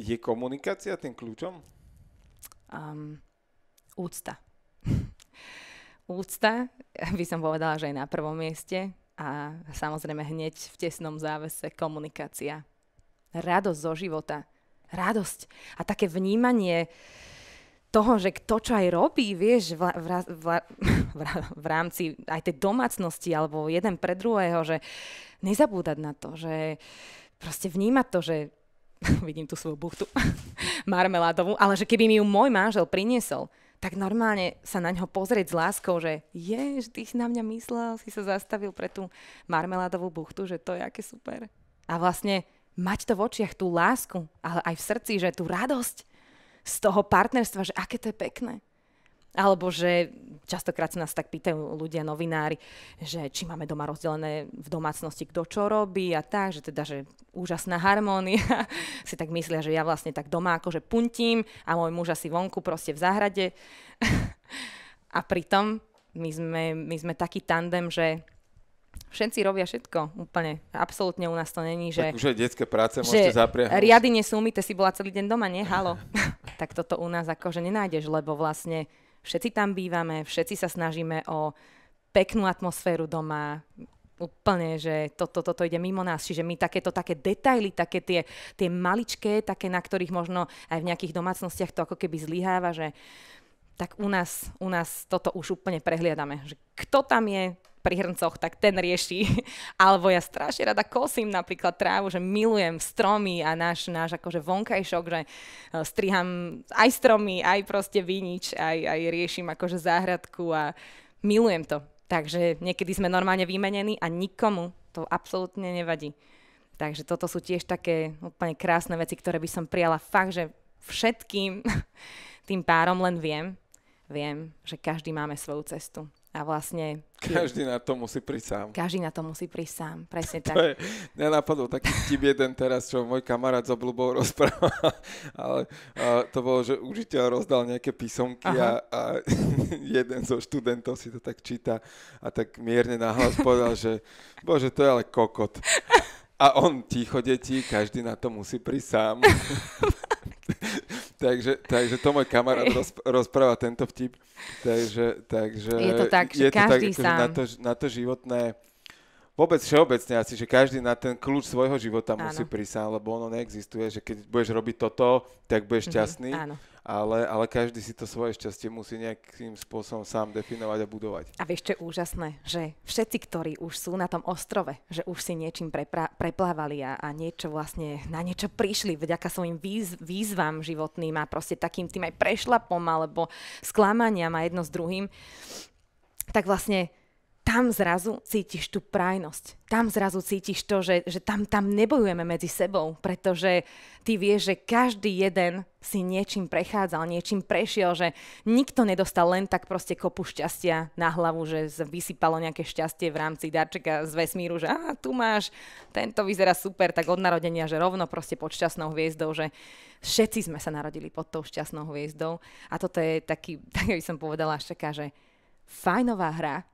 Je komunikácia tým kľúčom? Um, úcta. úcta by som povedala, že je na prvom mieste a samozrejme hneď v tesnom závese komunikácia. Radosť zo života. Radosť a také vnímanie uh, toho, že kto čo aj robí, vieš, v, v, v, v, v rámci aj tej domácnosti alebo jeden pre druhého, že nezabúdať na to, že proste vnímať to, že vidím tú svoju buchtu marmeládovú, ale že keby mi ju môj manžel priniesol, tak normálne sa na ňo pozrieť s láskou, že jež, ty si na mňa myslel, si sa zastavil pre tú marmeládovú buchtu, že to je aké super. A vlastne mať to v očiach, tú lásku, ale aj v srdci, že tú radosť, z toho partnerstva, že aké to je pekné. Alebo že častokrát sa nás tak pýtajú ľudia, novinári, že či máme doma rozdelené v domácnosti, kto čo robí a tak, že teda, že úžasná harmónia. si tak myslia, že ja vlastne tak doma akože puntím a môj muž asi vonku proste v záhrade. a pritom my sme, my sme taký tandem, že Všetci robia všetko, úplne. Absolútne u nás to není, že... Tak už je detské práce môžete zapriahnuť. riadine sú umyté, si bola celý deň doma, nie? Halo. tak toto u nás akože nenájdeš, lebo vlastne všetci tam bývame, všetci sa snažíme o peknú atmosféru doma, úplne, že toto, to, to ide mimo nás. Čiže my takéto také detaily, také tie, tie maličké, také, na ktorých možno aj v nejakých domácnostiach to ako keby zlyháva, že tak u nás, u nás toto už úplne prehliadame. Že kto tam je, pri hrncoch, tak ten rieši. Alebo ja strašne rada kosím napríklad trávu, že milujem stromy a náš, náš akože vonkajšok, že e, striham aj stromy, aj proste vinič, aj, aj riešim akože záhradku a milujem to. Takže niekedy sme normálne vymenení a nikomu to absolútne nevadí. Takže toto sú tiež také úplne krásne veci, ktoré by som prijala fakt, že všetkým tým párom len viem, viem, že každý máme svoju cestu. A vlastne... Každý na to musí prísť sám. Každý na to musí prísť sám, presne to tak. Je, nenapadol taký tip jeden teraz, čo môj kamarát za obľubou rozprával. ale a to bolo, že užiteľ rozdal nejaké písomky a, a jeden zo študentov si to tak číta a tak mierne nahlas povedal, že bože, to je ale kokot. A on ticho, deti, každý na to musí prísť sám. takže, takže to môj kamarát rozpráva tento vtip. Takže, takže je to tak, že je každý to tak, akože sám. Na to, na to životné vôbec všeobecne asi, že každý na ten kľúč svojho života musí prísať, lebo ono neexistuje, že keď budeš robiť toto, tak budeš mhm, šťastný. Mm-hmm, áno ale, ale každý si to svoje šťastie musí nejakým spôsobom sám definovať a budovať. A vieš, čo je úžasné, že všetci, ktorí už sú na tom ostrove, že už si niečím prepra- preplávali a, a niečo vlastne, na niečo prišli vďaka svojim výz- výzvam životným a proste takým tým aj prešlapom alebo sklamaniam a jedno s druhým, tak vlastne tam zrazu cítiš tú prajnosť. Tam zrazu cítiš to, že, že tam, tam nebojujeme medzi sebou, pretože ty vieš, že každý jeden si niečím prechádzal, niečím prešiel, že nikto nedostal len tak proste kopu šťastia na hlavu, že vysypalo nejaké šťastie v rámci darčeka z vesmíru, že a tu máš, tento vyzerá super, tak od narodenia, že rovno proste pod šťastnou hviezdou, že všetci sme sa narodili pod tou šťastnou hviezdou a toto je taký, tak by som povedala až taká, že fajnová hra,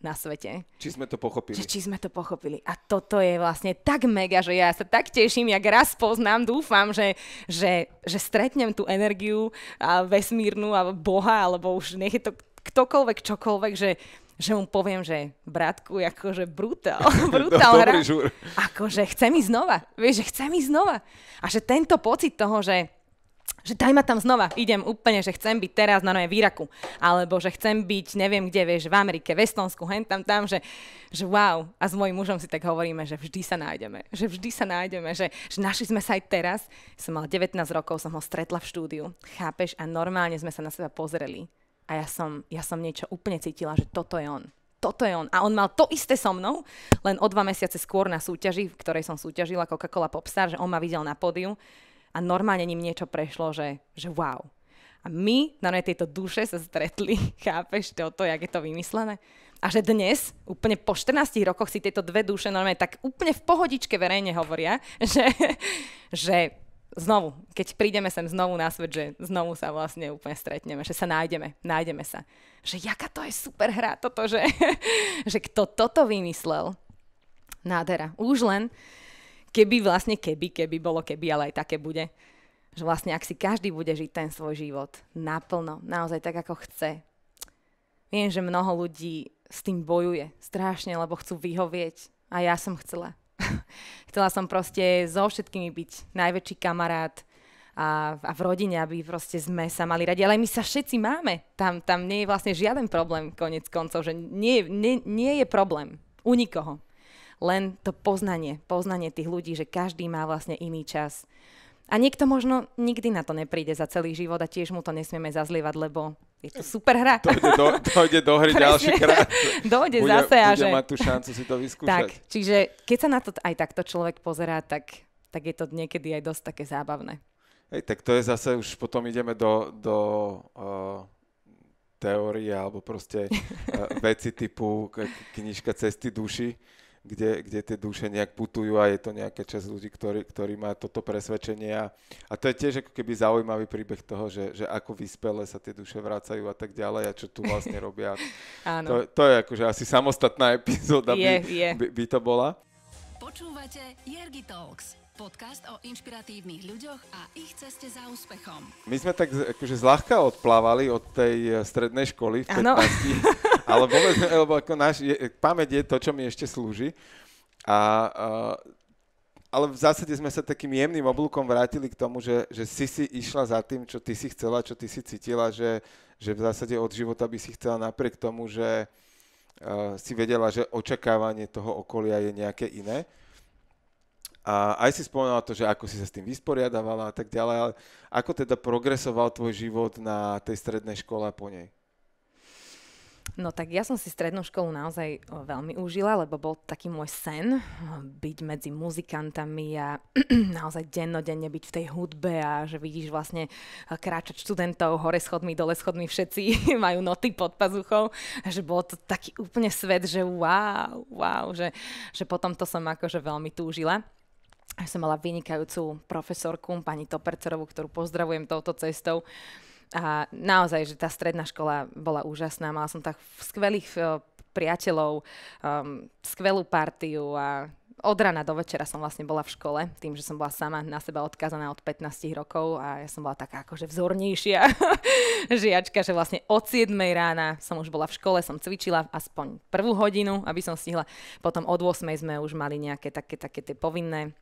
na svete. Či sme to pochopili. Či, či sme to pochopili. A toto je vlastne tak mega, že ja sa tak teším, jak raz poznám, dúfam, že, že, že stretnem tú energiu a vesmírnu a Boha, alebo už nech je to ktokoľvek, čokoľvek, že, že mu poviem, že bratku, akože brutál, brutál hra. Akože chcem ísť znova, vieš, že chcem ísť znova. A že tento pocit toho, že že daj ma tam znova, idem úplne, že chcem byť teraz na Noje Výraku, alebo že chcem byť, neviem kde, vieš, v Amerike, v Estonsku, hen tam, tam, že, že wow. A s mojím mužom si tak hovoríme, že vždy sa nájdeme, že vždy sa nájdeme, že, že našli sme sa aj teraz. Som mal 19 rokov, som ho stretla v štúdiu, chápeš? A normálne sme sa na seba pozreli. A ja som, ja som niečo úplne cítila, že toto je on toto je on. A on mal to isté so mnou, len o dva mesiace skôr na súťaži, v ktorej som súťažila Coca-Cola Popstar, že on ma videl na pódiu a normálne ním niečo prešlo, že, že wow. A my na tejto duše sa stretli, chápeš toto, jak je to vymyslené? A že dnes, úplne po 14 rokoch si tieto dve duše normálne tak úplne v pohodičke verejne hovoria, že, že znovu, keď prídeme sem znovu na svet, že znovu sa vlastne úplne stretneme, že sa nájdeme, nájdeme sa. Že jaká to je super hra toto, že, že kto toto vymyslel, nádhera. Už len, keby vlastne keby, keby bolo keby, ale aj také bude. Že vlastne ak si každý bude žiť ten svoj život naplno, naozaj tak, ako chce. Viem, že mnoho ľudí s tým bojuje strašne, lebo chcú vyhovieť. A ja som chcela. chcela som proste so všetkými byť najväčší kamarát, a, a v rodine, aby proste sme sa mali radi. Ale my sa všetci máme. Tam, tam nie je vlastne žiaden problém konec koncov, že nie, nie, nie je problém u nikoho len to poznanie, poznanie tých ľudí, že každý má vlastne iný čas. A niekto možno nikdy na to nepríde za celý život a tiež mu to nesmieme zazlievať, lebo je to super hra. Dojde do, do hry ďalší krát. Dojde bude, zase a že... mať tú šancu si to vyskúšať. Tak, čiže keď sa na to aj takto človek pozerá, tak, tak je to niekedy aj dosť také zábavné. Hej, tak to je zase už potom ideme do, do uh, teórie alebo proste uh, veci typu k- knižka Cesty duši, kde, kde tie duše nejak putujú a je to nejaké čas ľudí, ktorí, ktorí má toto presvedčenie. A, a to je tiež ako keby zaujímavý príbeh toho, že, že ako vyspele sa tie duše vracajú a tak ďalej a čo tu vlastne robia. Áno. To, to je akože asi samostatná epizóda je, by, je. By, by to bola. Počúvate Jergi Talks Podcast o inšpiratívnych ľuďoch a ich ceste za úspechom. My sme tak akože zľahka odplávali od tej eh, strednej školy v 15. ale vôbec, eh, lebo ako náš, je, eh, pamäť je to, čo mi ešte slúži. A, a ale v zásade sme sa takým jemným oblúkom vrátili k tomu, že, že si si išla za tým, čo ty si chcela, čo ty si cítila, že, že v zásade od života by si chcela napriek tomu, že uh, si vedela, že očakávanie toho okolia je nejaké iné. A aj si spomínala to, že ako si sa s tým vysporiadavala a tak ďalej, ale ako teda progresoval tvoj život na tej strednej škole a po nej? No tak ja som si strednú školu naozaj veľmi užila, lebo bol taký môj sen byť medzi muzikantami a naozaj dennodenne byť v tej hudbe a že vidíš vlastne kráčať študentov hore schodmi, dole schodmi, všetci majú noty pod pazuchou. Že bol to taký úplne svet, že wow, wow, že, že potom to som akože veľmi túžila. Ja som mala vynikajúcu profesorku, pani Topercerovú, ktorú pozdravujem touto cestou. A naozaj, že tá stredná škola bola úžasná. Mala som tak skvelých eh, priateľov, um, skvelú partiu a od rana do večera som vlastne bola v škole, tým, že som bola sama na seba odkázaná od 15 rokov a ja som bola taká akože vzornejšia žiačka, že vlastne od 7 rána som už bola v škole, som cvičila aspoň prvú hodinu, aby som stihla. Potom od 8 sme už mali nejaké také, také tie povinné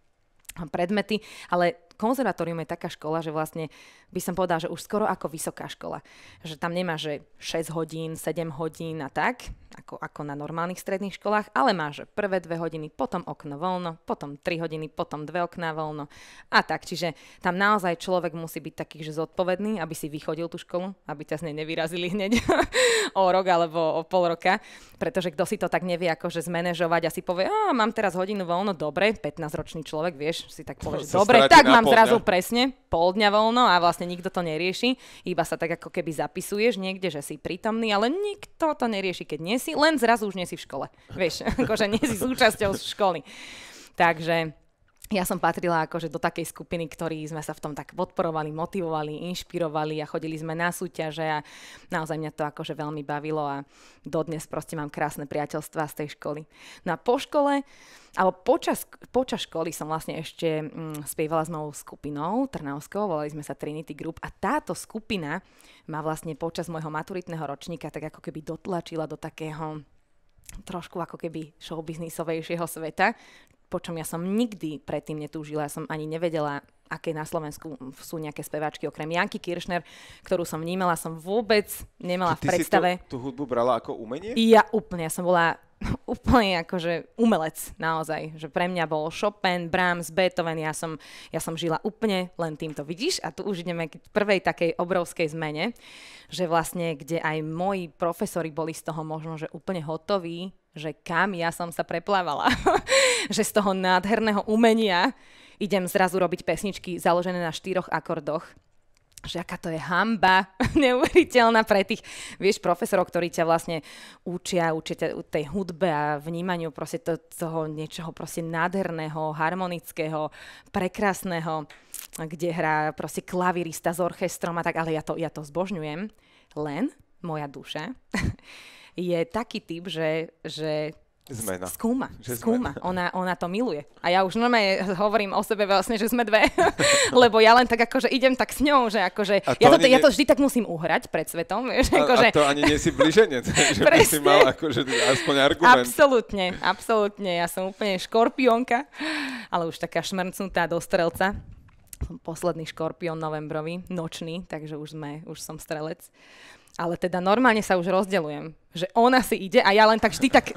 predmety, ale konzervatórium je taká škola, že vlastne by som povedala, že už skoro ako vysoká škola. Že tam nemá, že 6 hodín, 7 hodín a tak, ako, ako na normálnych stredných školách, ale má, že prvé dve hodiny, potom okno voľno, potom 3 hodiny, potom dve okná voľno a tak. Čiže tam naozaj človek musí byť taký, že zodpovedný, aby si vychodil tú školu, aby ťa z nej nevyrazili hneď o rok alebo o pol roka, pretože kto si to tak nevie akože zmanéžovať a si povie, a mám teraz hodinu voľno, dobre, 15-ročný človek, vieš, si tak povie, no, dobre, tak mám zrazu presne pol dňa voľno a vlastne nikto to nerieši, iba sa tak ako keby zapisuješ niekde, že si prítomný, ale nikto to nerieši, keď nie si, len zrazu už nie si v škole. Vieš, akože nie si súčasťou školy. Takže ja som patrila akože do takej skupiny, ktorí sme sa v tom tak podporovali, motivovali, inšpirovali a chodili sme na súťaže a naozaj mňa to akože veľmi bavilo a dodnes proste mám krásne priateľstva z tej školy. No a po škole, alebo počas, počas školy som vlastne ešte mm, spievala s novou skupinou Trnavskou, volali sme sa Trinity Group a táto skupina ma vlastne počas môjho maturitného ročníka tak ako keby dotlačila do takého trošku ako keby showbiznisovejšieho sveta, po čom ja som nikdy predtým netúžila, ja som ani nevedela, aké na Slovensku sú nejaké speváčky, okrem Janky Kiršner, ktorú som vnímala, som vôbec nemala v predstave. Ty si tú, tú hudbu brala ako umenie? Ja úplne, ja som bola úplne akože umelec naozaj, že pre mňa bol Chopin, Brahms, Beethoven, ja som, ja som žila úplne len týmto, vidíš? A tu už ideme k prvej takej obrovskej zmene, že vlastne, kde aj moji profesori boli z toho možno, že úplne hotoví, že kam ja som sa preplávala. že z toho nádherného umenia idem zrazu robiť pesničky založené na štyroch akordoch že aká to je hamba neuveriteľná pre tých, vieš, profesorov, ktorí ťa vlastne učia, učia ťa tej hudbe a vnímaniu proste to, toho niečoho proste nádherného, harmonického, prekrásneho, kde hrá proste klavirista s orchestrom a tak, ale ja to, ja to zbožňujem. Len moja duša je taký typ, že, že Zmena. Skúma, že skúma. Zmena. Ona, ona to miluje. A ja už normálne hovorím o sebe vlastne, že sme dve, lebo ja len tak akože idem tak s ňou, že akože to ja, to, ne... ja to vždy tak musím uhrať pred svetom. Vieš, a, akože... a to ani nie si blíženec, že by si mal akože aspoň argument. Absolutne, absolútne. Ja som úplne škorpionka, ale už taká šmrcnutá do strelca. Som posledný škorpión novembrový, nočný, takže už, sme, už som strelec ale teda normálne sa už rozdelujem že ona si ide a ja len tak vždy tak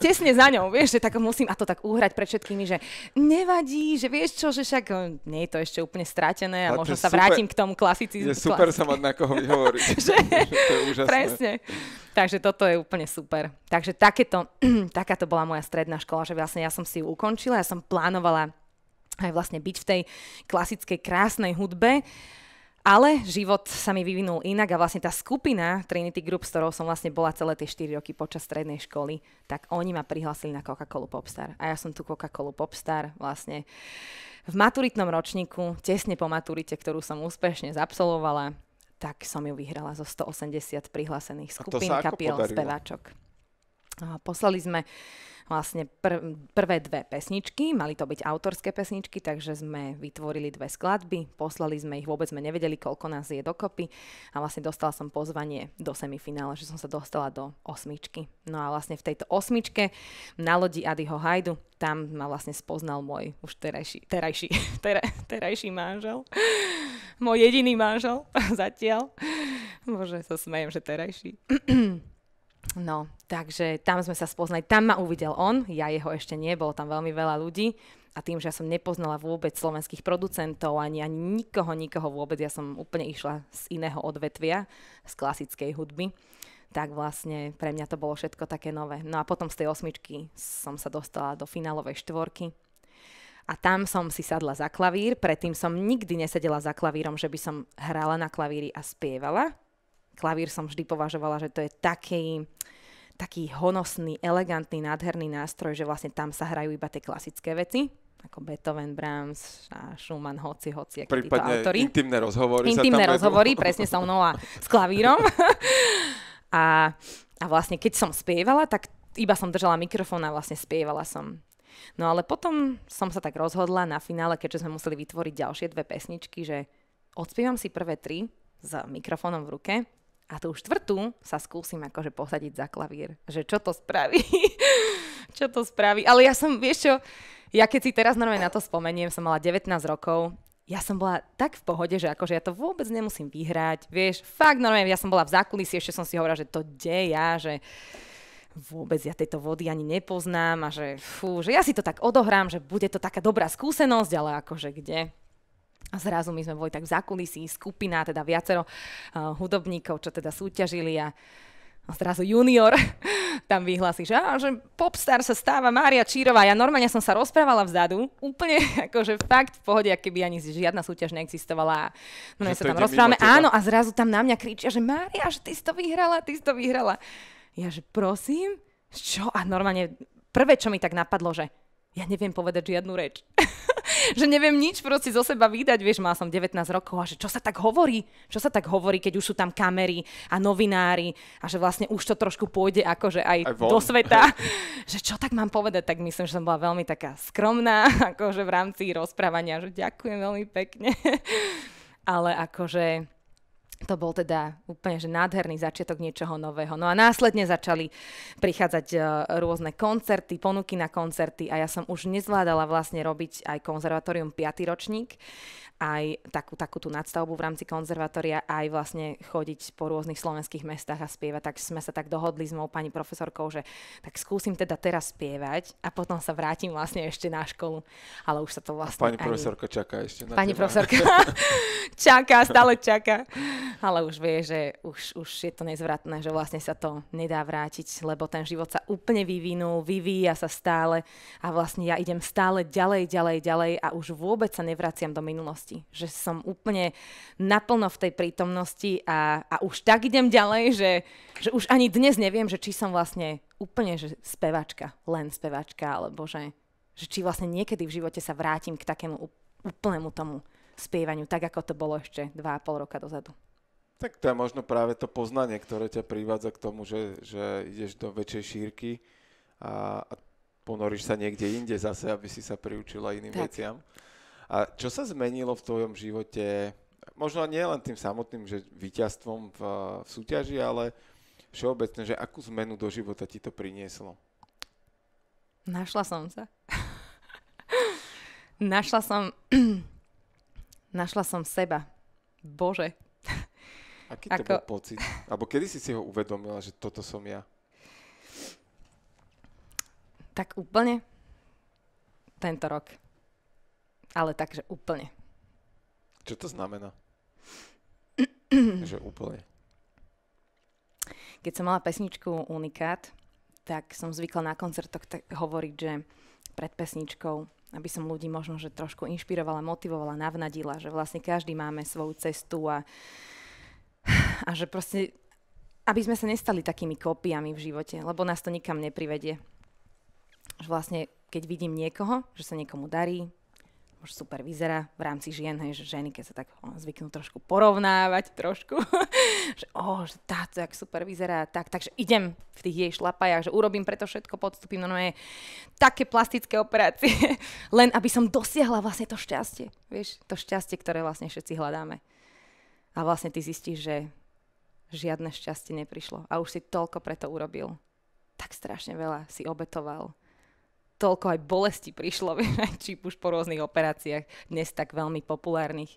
tesne za ňou, vieš, že tak musím a to tak uhrať pred všetkými, že nevadí, že vieš čo, že však hm, nie je to ešte úplne stratené a, a možno sa super, vrátim k tomu klasicizmu. Je super sa mať na koho vyhovoriť. že, to je úžasné. Presne. Takže toto je úplne super. Takže takéto, to bola moja stredná škola, že vlastne ja som si ju ukončila, ja som plánovala aj vlastne byť v tej klasickej krásnej hudbe ale život sa mi vyvinul inak a vlastne tá skupina Trinity Group, s ktorou som vlastne bola celé tie 4 roky počas strednej školy, tak oni ma prihlásili na coca cola Popstar. A ja som tu coca cola Popstar vlastne v maturitnom ročníku, tesne po maturite, ktorú som úspešne zabsolovala, tak som ju vyhrala zo 180 prihlásených skupín kapiel speváčok. Poslali sme vlastne pr- prvé dve pesničky, mali to byť autorské pesničky, takže sme vytvorili dve skladby, poslali sme ich, vôbec sme nevedeli, koľko nás je dokopy a vlastne dostala som pozvanie do semifinále, že som sa dostala do osmičky. No a vlastne v tejto osmičke na lodi Adiho Hajdu tam ma vlastne spoznal môj už terajší, terajší, ter, terajší manžel. Môj jediný manžel zatiaľ. Bože, sa smejem, že terajší. No, takže tam sme sa spoznali, tam ma uvidel on, ja jeho ešte nie, bolo tam veľmi veľa ľudí a tým, že ja som nepoznala vôbec slovenských producentov, ani, ani nikoho, nikoho vôbec, ja som úplne išla z iného odvetvia, z klasickej hudby, tak vlastne pre mňa to bolo všetko také nové. No a potom z tej osmičky som sa dostala do finálovej štvorky a tam som si sadla za klavír, predtým som nikdy nesedela za klavírom, že by som hrala na klavíri a spievala, klavír som vždy považovala, že to je taký, taký honosný, elegantný, nádherný nástroj, že vlastne tam sa hrajú iba tie klasické veci ako Beethoven, Brahms a Schumann, hoci, hoci, akí títo autory. intimné rozhovory. Intimné sa tam rozhovory, vedú. presne so mnou a s klavírom. a, a vlastne keď som spievala, tak iba som držala mikrofón a vlastne spievala som. No ale potom som sa tak rozhodla na finále, keďže sme museli vytvoriť ďalšie dve pesničky, že odspievam si prvé tri s mikrofónom v ruke a tú štvrtú sa skúsim akože posadiť za klavír, že čo to spraví, čo to spraví. Ale ja som, vieš čo, ja keď si teraz normálne na to spomeniem, som mala 19 rokov, ja som bola tak v pohode, že akože ja to vôbec nemusím vyhrať, vieš, fakt normálne, ja som bola v zákulisí, ešte som si hovorila, že to deja, že vôbec ja tejto vody ani nepoznám a že fú, že ja si to tak odohrám, že bude to taká dobrá skúsenosť, ale akože kde. A zrazu my sme boli tak v zákulisí, skupina, teda viacero uh, hudobníkov, čo teda súťažili a, a zrazu junior tam vyhlasí, že, že popstar sa stáva Mária Čírová. Ja normálne som sa rozprávala vzadu, úplne akože fakt v pohode, keby ani žiadna súťaž neexistovala. No sa tam rozprávame, áno, a zrazu tam na mňa kričia, že Mária, že ty si to vyhrala, ty si to vyhrala. Ja, že prosím, čo? A normálne prvé, čo mi tak napadlo, že ja neviem povedať žiadnu reč. že neviem nič proste zo seba vydať, vieš, mal som 19 rokov a že čo sa tak hovorí, čo sa tak hovorí, keď už sú tam kamery a novinári a že vlastne už to trošku pôjde akože aj, aj do sveta, že čo tak mám povedať, tak myslím, že som bola veľmi taká skromná, akože v rámci rozprávania, že ďakujem veľmi pekne. Ale akože to bol teda úplne že nádherný začiatok niečoho nového. No a následne začali prichádzať e, rôzne koncerty, ponuky na koncerty a ja som už nezvládala vlastne robiť aj konzervatórium 5. ročník aj takú, takú tú nadstavbu v rámci konzervatória, aj vlastne chodiť po rôznych slovenských mestách a spievať. Tak sme sa tak dohodli s mojou pani profesorkou, že tak skúsim teda teraz spievať a potom sa vrátim vlastne ešte na školu. Ale už sa to vlastne... A pani ani... profesorka čaká ešte na Pani teba. profesorka čaká, stále čaká. Ale už vie, že už, už je to nezvratné, že vlastne sa to nedá vrátiť, lebo ten život sa úplne vyvinul, vyvíja sa stále a vlastne ja idem stále ďalej, ďalej, ďalej a už vôbec sa nevraciam do minulosti prítomnosti. Že som úplne naplno v tej prítomnosti a, a už tak idem ďalej, že, že už ani dnes neviem, že či som vlastne úplne že spevačka, len spevačka, alebo že, že či vlastne niekedy v živote sa vrátim k takému úplnému tomu spievaniu, tak ako to bolo ešte 2,5 roka dozadu. Tak to je možno práve to poznanie, ktoré ťa privádza k tomu, že, že ideš do väčšej šírky a, a ponoríš sa niekde inde zase, aby si sa priučila iným tak. veciam. A čo sa zmenilo v tvojom živote, možno nie len tým samotným, že víťazstvom v, v súťaži, ale všeobecne, že akú zmenu do života ti to prinieslo? Našla som sa. našla som... našla som seba. Bože. Aký to Ako... bol pocit? Alebo kedy si si ho uvedomila, že toto som ja? Tak úplne tento rok. Ale takže úplne. Čo to znamená? že úplne. Keď som mala pesničku Unikát, tak som zvykla na koncertoch tak hovoriť, že pred pesničkou, aby som ľudí možno že trošku inšpirovala, motivovala, navnadila, že vlastne každý máme svoju cestu a, a že proste, aby sme sa nestali takými kópiami v živote, lebo nás to nikam neprivedie. Že vlastne, keď vidím niekoho, že sa niekomu darí, super vyzerá v rámci žien, hej, že ženy, keď sa tak on, zvyknú trošku porovnávať, trošku, že o, oh, že táto tak super vyzerá, tak, takže idem v tých jej šlapajách, že urobím preto všetko, podstúpim je také plastické operácie, len aby som dosiahla vlastne to šťastie, vieš, to šťastie, ktoré vlastne všetci hľadáme. A vlastne ty zistíš, že žiadne šťastie neprišlo a už si toľko preto urobil. Tak strašne veľa si obetoval, toľko aj bolesti prišlo, či už po rôznych operáciách, dnes tak veľmi populárnych.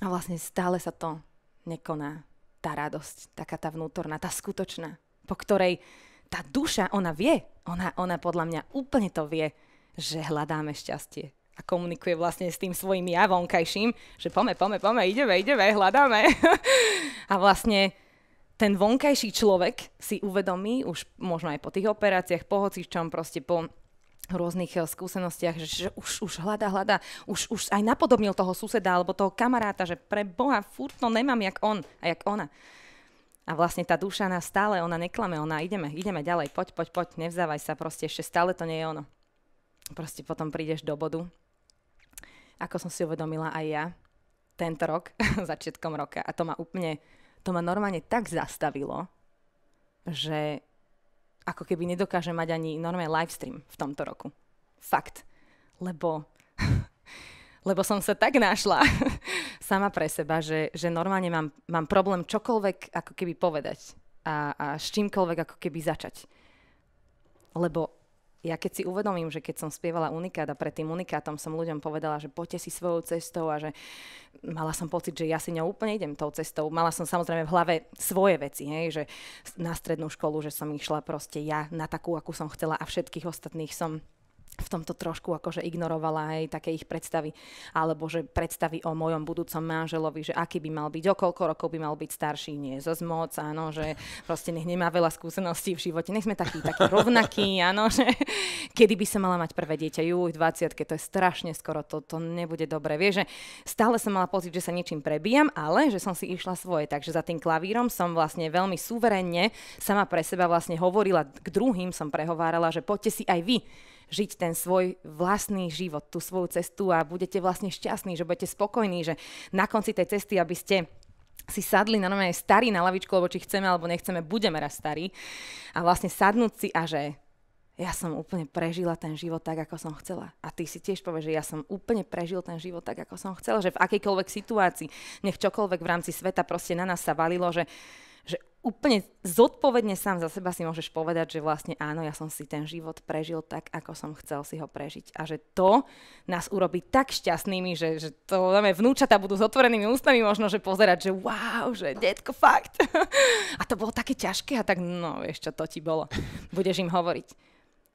A vlastne stále sa to nekoná, tá radosť, taká tá vnútorná, tá skutočná, po ktorej tá duša, ona vie, ona, ona podľa mňa úplne to vie, že hľadáme šťastie a komunikuje vlastne s tým svojim ja vonkajším, že pome, pome, pome, ideme, ideme, hľadáme. a vlastne ten vonkajší človek si uvedomí, už možno aj po tých operáciách, po hocičom, proste po rôznych eh, skúsenostiach, že, že už, už hľada, hľada, už, už aj napodobnil toho suseda alebo toho kamaráta, že pre Boha furt to nemám jak on a jak ona. A vlastne tá duša nás stále, ona neklame, ona ideme, ideme ďalej, poď, poď, poď, nevzdávaj sa, proste ešte stále to nie je ono. Proste potom prídeš do bodu, ako som si uvedomila aj ja, tento rok, začiatkom roka, a to ma úplne to ma normálne tak zastavilo, že ako keby nedokáže mať ani normálne livestream v tomto roku. Fakt. Lebo, lebo som sa tak našla sama pre seba, že, že normálne mám, mám problém čokoľvek ako keby povedať a, a s čímkoľvek ako keby začať. Lebo ja keď si uvedomím, že keď som spievala Unikát a pred tým Unikátom som ľuďom povedala, že poďte si svojou cestou a že mala som pocit, že ja si ňou úplne idem tou cestou. Mala som samozrejme v hlave svoje veci, hej, že na strednú školu, že som išla proste ja na takú, akú som chcela a všetkých ostatných som v tomto trošku akože ignorovala aj také ich predstavy, alebo že predstavy o mojom budúcom manželovi, že aký by mal byť, o koľko rokov by mal byť starší, nie zo zmoc, áno, že proste nech nemá veľa skúseností v živote, nech sme takí, takí rovnakí, áno, že kedy by som mala mať prvé dieťa, ju 20 to je strašne skoro, to, to nebude dobre. Vieš, že stále som mala pocit, že sa niečím prebijam, ale že som si išla svoje, takže za tým klavírom som vlastne veľmi suverenne, sama pre seba vlastne hovorila, k druhým som prehovárala, že poďte si aj vy žiť ten svoj vlastný život, tú svoju cestu a budete vlastne šťastní, že budete spokojní, že na konci tej cesty, aby ste si sadli na nové starý na lavičku, lebo či chceme alebo nechceme, budeme raz starí. A vlastne sadnúť si a že ja som úplne prežila ten život tak, ako som chcela. A ty si tiež povieš, že ja som úplne prežil ten život tak, ako som chcela, že v akejkoľvek situácii, nech čokoľvek v rámci sveta proste na nás sa valilo, že že úplne zodpovedne sám za seba si môžeš povedať, že vlastne áno, ja som si ten život prežil tak, ako som chcel si ho prežiť. A že to nás urobí tak šťastnými, že, že to dáme vnúčata budú s otvorenými ústami možno, že pozerať, že wow, že detko, fakt. a to bolo také ťažké a tak no, vieš čo, to ti bolo. Budeš im hovoriť.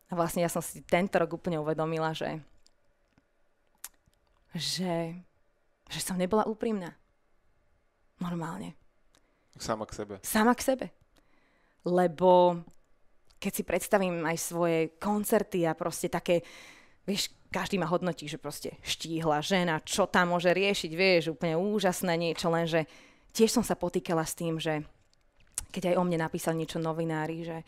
A vlastne ja som si tento rok úplne uvedomila, že že, že som nebola úprimná. Normálne Sama k sebe. Sama k sebe. Lebo keď si predstavím aj svoje koncerty a proste také, vieš, každý ma hodnotí, že proste štíhla žena, čo tam môže riešiť, vieš, úplne úžasné niečo, lenže tiež som sa potýkala s tým, že keď aj o mne napísal niečo novinári, že uh,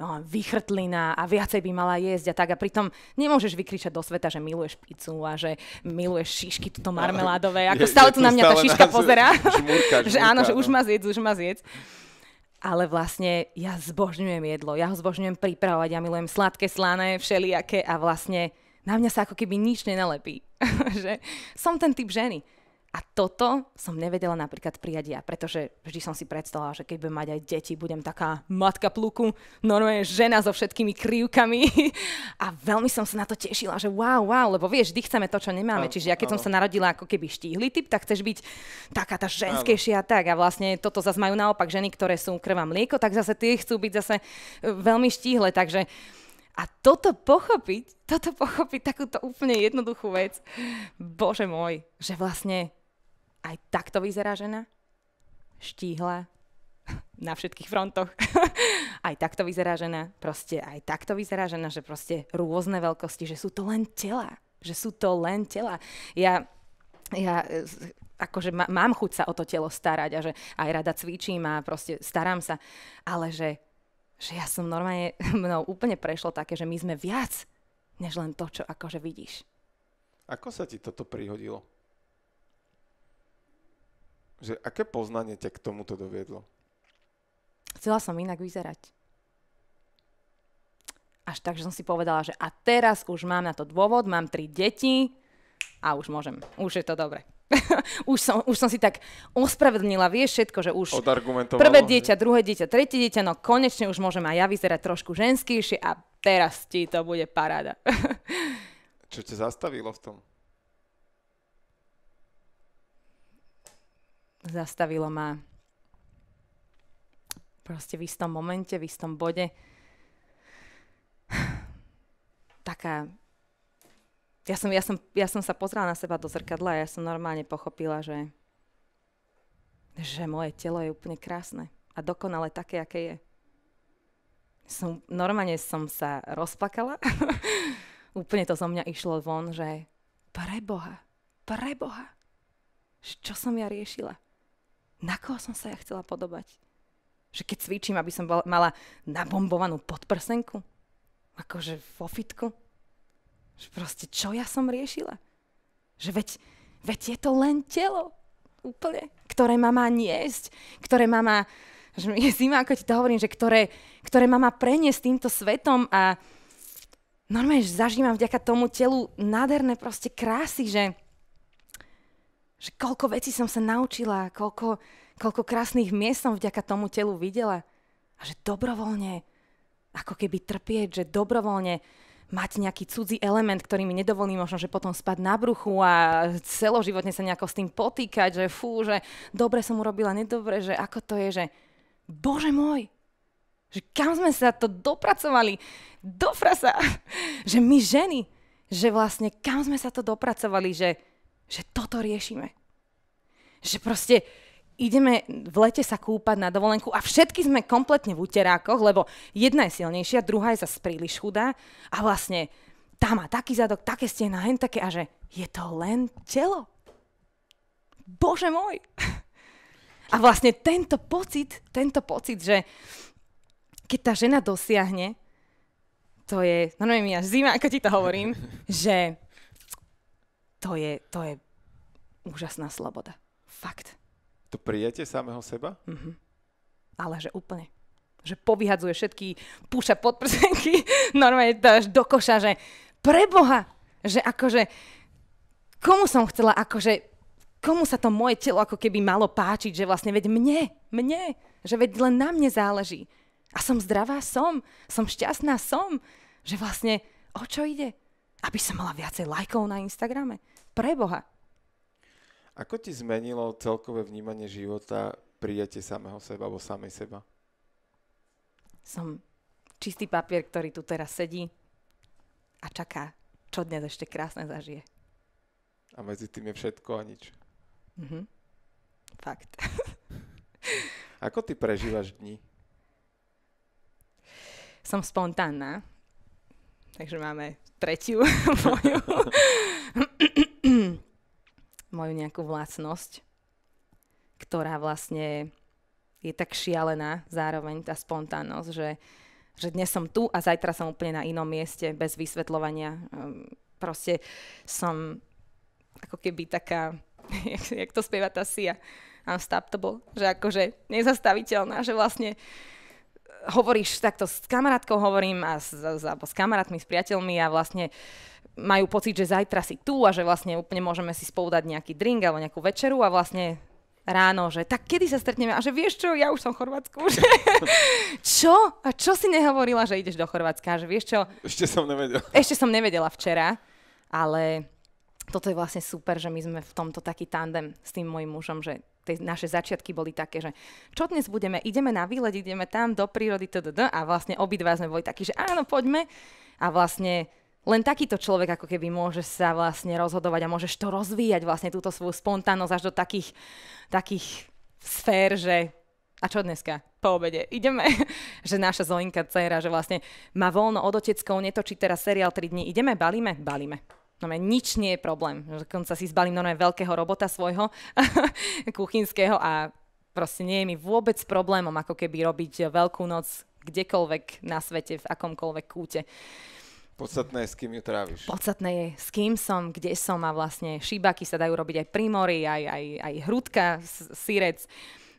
no, vychrtlina a viacej by mala jesť a tak. A pritom nemôžeš vykričať do sveta, že miluješ pizzu a že miluješ šišky tuto marmeládové. Ako je, stále je tu na mňa tá šiška na... pozera. že áno, no. že už má zjedz, už má zjedz. Ale vlastne ja zbožňujem jedlo, ja ho zbožňujem pripravovať, ja milujem sladké, slané, všelijaké a vlastne na mňa sa ako keby nič nenalepí. že som ten typ ženy. A toto som nevedela napríklad prijať ja, pretože vždy som si predstavila, že keď budem mať aj deti, budem taká matka pluku, normálne žena so všetkými krivkami. A veľmi som sa na to tešila, že wow, wow, lebo vieš, vždy chceme to, čo nemáme. Čiže ja keď som sa narodila ako keby štíhly typ, tak chceš byť taká tá ženskejšia a tak. A vlastne toto zase majú naopak ženy, ktoré sú krva mlieko, tak zase tie chcú byť zase e, veľmi štíhle. Takže a toto pochopiť, toto pochopiť takúto úplne jednoduchú vec, bože môj, že vlastne aj takto vyzerá žena? Štíhla, na všetkých frontoch. aj takto vyzerá žena, proste aj takto vyzerá žena, že proste rôzne veľkosti, že sú to len tela, že sú to len tela. Ja, ja eh, akože mám chuť sa o to telo starať a že aj rada cvičím a proste starám sa, ale že, že ja som normálne, mnou úplne prešlo také, že my sme viac, než len to, čo akože vidíš. Ako sa ti toto prihodilo? že aké poznanie ťa k tomuto doviedlo? Chcela som inak vyzerať. Až tak, že som si povedala, že a teraz už mám na to dôvod, mám tri deti a už môžem, už je to dobre. už, som, už som si tak ospravedlnila, vieš všetko, že už prvé dieťa, druhé dieťa, tretie dieťa, no konečne už môžem aj ja vyzerať trošku ženskýšie a teraz ti to bude paráda. Čo ťa zastavilo v tom? zastavilo ma proste v istom momente, v istom bode taká... Ja som, ja, som, ja som sa pozrela na seba do zrkadla a ja som normálne pochopila, že, že moje telo je úplne krásne a dokonale také, aké je. Som, normálne som sa rozplakala. úplne to zo mňa išlo von, že preboha, preboha, čo som ja riešila? na koho som sa ja chcela podobať? Že keď cvičím, aby som mala nabombovanú podprsenku? Akože vo fitku? Že proste, čo ja som riešila? Že veď, veď je to len telo. Úplne. Ktoré ma má niesť, ktoré ma má že je zima, ako ti to hovorím, že ktoré, ktoré ma má preniesť týmto svetom a normálne, že zažívam vďaka tomu telu nádherné proste krásy, že že koľko vecí som sa naučila, koľko, koľko krásnych miest som vďaka tomu telu videla. A že dobrovoľne, ako keby trpieť, že dobrovoľne mať nejaký cudzí element, ktorý mi nedovolí možno, že potom spať na bruchu a celoživotne sa nejako s tým potýkať, že fú, že dobre som urobila, nedobre, že ako to je, že bože môj, že kam sme sa to dopracovali, do frasa, že my ženy, že vlastne kam sme sa to dopracovali, že že toto riešime. Že proste ideme v lete sa kúpať na dovolenku a všetky sme kompletne v úterákoch, lebo jedna je silnejšia, druhá je zase príliš chudá a vlastne tá má taký zadok, také stehná, hen také a že je to len telo. Bože môj! A vlastne tento pocit, tento pocit, že keď tá žena dosiahne, to je, no neviem, ja zima, ako ti to hovorím, že to je, to je úžasná sloboda. Fakt. To prijete samého seba? Mm-hmm. Ale že úplne. Že povyhadzuje všetky púša podprsenky, normálne až do koša, že preboha, že akože komu som chcela, akože komu sa to moje telo ako keby malo páčiť, že vlastne veď mne, mne, že veď len na mne záleží. A som zdravá, som, som šťastná, som, že vlastne o čo ide? Aby som mala viacej lajkov na Instagrame pre Boha. Ako ti zmenilo celkové vnímanie života prijatie samého seba alebo samej seba? Som čistý papier, ktorý tu teraz sedí a čaká, čo dnes ešte krásne zažije. A medzi tým je všetko a nič. Mhm. Fakt. Ako ty prežívaš dni? Som spontánna, takže máme tretiu moju majú nejakú vlastnosť, ktorá vlastne je tak šialená zároveň tá spontánnosť, že, že dnes som tu a zajtra som úplne na inom mieste bez vysvetľovania. Ehm, proste som ako keby taká, jak, jak to spieva tá Sia, unstoppable, že akože nezastaviteľná, že vlastne uh, hovoríš takto s kamarátkou, hovorím a s, s, alebo s kamarátmi, s priateľmi a vlastne majú pocit, že zajtra si tu a že vlastne úplne môžeme si spolu dať nejaký drink alebo nejakú večeru a vlastne ráno, že tak kedy sa stretneme a že vieš čo, ja už som v Chorvátsku. Že, čo? A čo si nehovorila, že ideš do Chorvátska? Že vieš čo? Ešte som nevedela. Ešte som nevedela včera, ale toto je vlastne super, že my sme v tomto taký tandem s tým môjim mužom, že tie naše začiatky boli také, že čo dnes budeme, ideme na výlet, ideme tam do prírody, tdd. A vlastne obidva sme boli takí, že áno, poďme. A vlastne len takýto človek ako keby môže sa vlastne rozhodovať a môžeš to rozvíjať vlastne túto svoju spontánnosť až do takých, takých sfér, že a čo dneska? Po obede ideme, že naša Zoinka, dcera, že vlastne má voľno od oteckou, netočí teraz seriál 3 dní, ideme, balíme, balíme. No nič nie je problém. Dokonca si zbalím normálne veľkého robota svojho kuchynského a proste nie je mi vôbec problémom ako keby robiť veľkú noc kdekoľvek na svete, v akomkoľvek kúte. Podstatné je, s kým ju tráviš. Podstatné je, s kým som, kde som a vlastne šíbaky sa dajú robiť aj pri mori, aj, aj, aj hrudka, sírec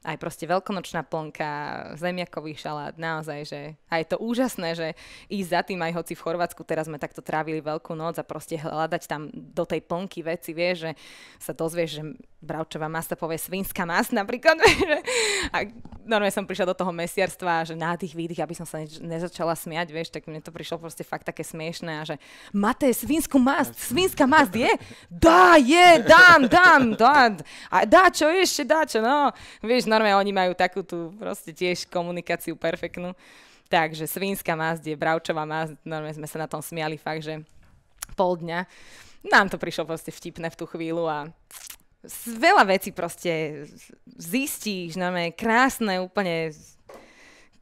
aj proste veľkonočná plnka, zemiakový šalát, naozaj, že a je to úžasné, že ísť za tým, aj hoci v Chorvátsku teraz sme takto trávili veľkú noc a proste hľadať tam do tej plnky veci, vieš, že sa dozvieš, že bravčová masa povie svinská mas napríklad, že a normálne som prišla do toho mesiarstva, že na tých výdych, aby som sa neč- nezačala smiať, vieš, tak mne to prišlo proste fakt také smiešné a že máte svinskú mast, svinská mast je? Dá, je, dám, dám, dá, A dá čo ešte, dá čo, no. Vieš, normálne oni majú takú tú proste tiež komunikáciu perfektnú. Takže svínska mázd je bravčová mázd, normálne sme sa na tom smiali fakt, že pol dňa. Nám to prišlo proste vtipné v tú chvíľu a veľa vecí proste zistíš, normálne krásne úplne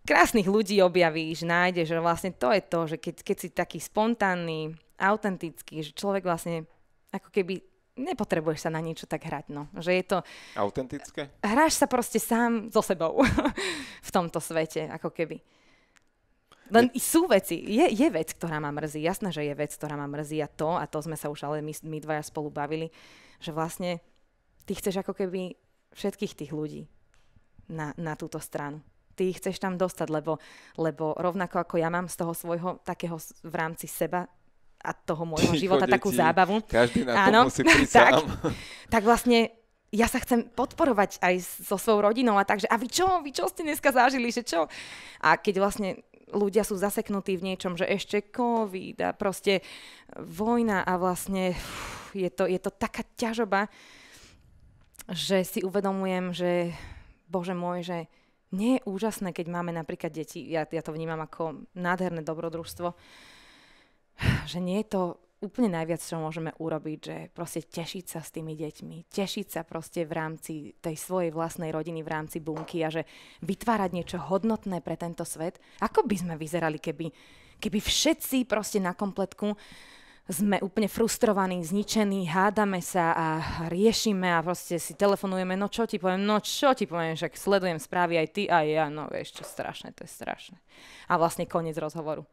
krásnych ľudí objavíš, nájdeš, že vlastne to je to, že keď, keď si taký spontánny, autentický, že človek vlastne ako keby nepotrebuješ sa na niečo tak hrať, no. Že je to... Autentické? Hráš sa proste sám so sebou v tomto svete, ako keby. Len sú veci, je, je vec, ktorá ma mrzí, jasné, že je vec, ktorá ma mrzí a to, a to sme sa už ale my, my dvaja spolu bavili, že vlastne ty chceš ako keby všetkých tých ľudí na, na túto stranu. Ty ich chceš tam dostať, lebo, lebo rovnako ako ja mám z toho svojho takého v rámci seba a toho môjho života deti, takú zábavu. Každý na Áno, to musí prísť tak, sám. tak vlastne ja sa chcem podporovať aj so svojou rodinou a takže a vy čo, vy čo ste dneska zažili, že čo? A keď vlastne ľudia sú zaseknutí v niečom, že ešte COVID a proste vojna a vlastne je, to, je to taká ťažoba, že si uvedomujem, že bože môj, že nie je úžasné, keď máme napríklad deti, ja, ja to vnímam ako nádherné dobrodružstvo, že nie je to úplne najviac, čo môžeme urobiť, že proste tešiť sa s tými deťmi, tešiť sa proste v rámci tej svojej vlastnej rodiny, v rámci bunky a že vytvárať niečo hodnotné pre tento svet. Ako by sme vyzerali, keby, keby všetci proste na kompletku sme úplne frustrovaní, zničení, hádame sa a riešime a proste si telefonujeme, no čo ti poviem, no čo ti poviem, však sledujem správy aj ty a ja, no vieš čo, strašné, to je strašné. A vlastne koniec rozhovoru.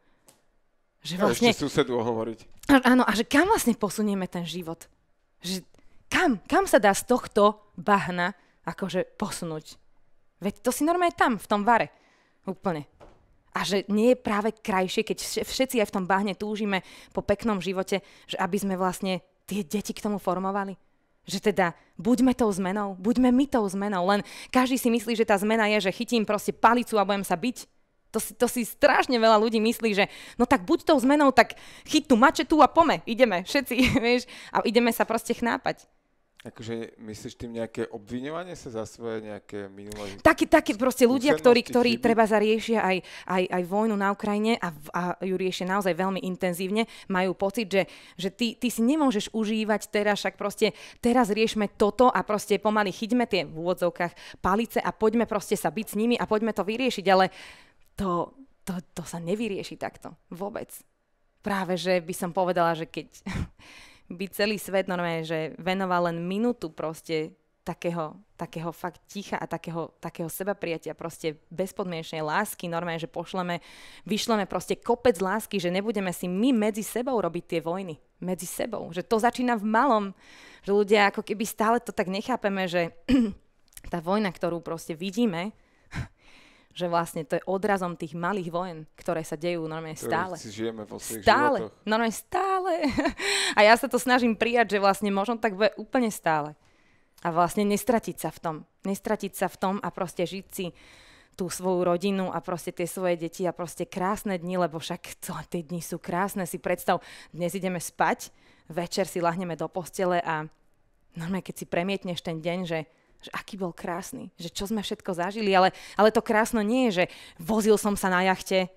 Že vlastne, a ešte susedu hovoriť. Áno, a že kam vlastne posunieme ten život? Že kam, kam sa dá z tohto bahna akože posunúť? Veď to si normálne tam, v tom vare. Úplne. A že nie je práve krajšie, keď všetci aj v tom bahne túžime po peknom živote, že aby sme vlastne tie deti k tomu formovali. Že teda buďme tou zmenou, buďme my tou zmenou. Len každý si myslí, že tá zmena je, že chytím proste palicu a budem sa byť to si, to si strašne veľa ľudí myslí, že no tak buď tou zmenou, tak chyť tu mačetu a pome, ideme všetci, vieš, a ideme sa proste chnápať. Akože myslíš tým nejaké obviňovanie sa za svoje nejaké minulé... Takí, také proste ľudia, ktorí, ktorí treba zariešia aj, aj, aj vojnu na Ukrajine a, a ju riešia naozaj veľmi intenzívne, majú pocit, že, že ty, ty si nemôžeš užívať teraz, však proste teraz riešme toto a proste pomaly chyťme tie v úvodzovkách palice a poďme proste sa byť s nimi a poďme to vyriešiť, ale to, to, to sa nevyrieši takto. Vôbec. Práve, že by som povedala, že keď by celý svet normálne, že venoval len minútu proste takého, takého fakt ticha a takého, takého sebaprijatia, proste bezpodmienečnej lásky, normálne, že pošleme, vyšleme proste kopec lásky, že nebudeme si my medzi sebou robiť tie vojny, medzi sebou, že to začína v malom, že ľudia ako keby stále to tak nechápeme, že tá vojna, ktorú proste vidíme, že vlastne to je odrazom tých malých vojen, ktoré sa dejú normálne stále. Si žijeme vo svojich stále, životoch. normálne stále. A ja sa to snažím prijať, že vlastne možno tak bude úplne stále. A vlastne nestratiť sa v tom. Nestratiť sa v tom a proste žiť si tú svoju rodinu a proste tie svoje deti a proste krásne dni, lebo však to, tie dni sú krásne. Si predstav, dnes ideme spať, večer si lahneme do postele a normálne keď si premietneš ten deň, že že aký bol krásny, že čo sme všetko zažili, ale, ale to krásno nie je, že vozil som sa na jachte,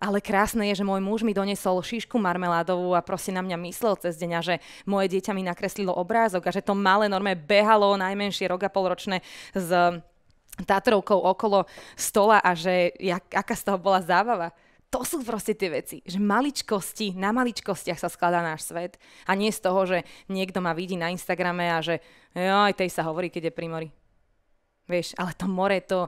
ale krásne je, že môj muž mi donesol šíšku marmeládovú a proste na mňa myslel cez deň a že moje dieťa mi nakreslilo obrázok a že to malé norme behalo najmenšie rok a polročné s Tatrovkou okolo stola a že jak, aká z toho bola zábava to sú proste tie veci, že maličkosti, na maličkostiach sa skladá náš svet a nie z toho, že niekto ma vidí na Instagrame a že aj tej sa hovorí, keď je pri mori. Vieš, ale to more, to,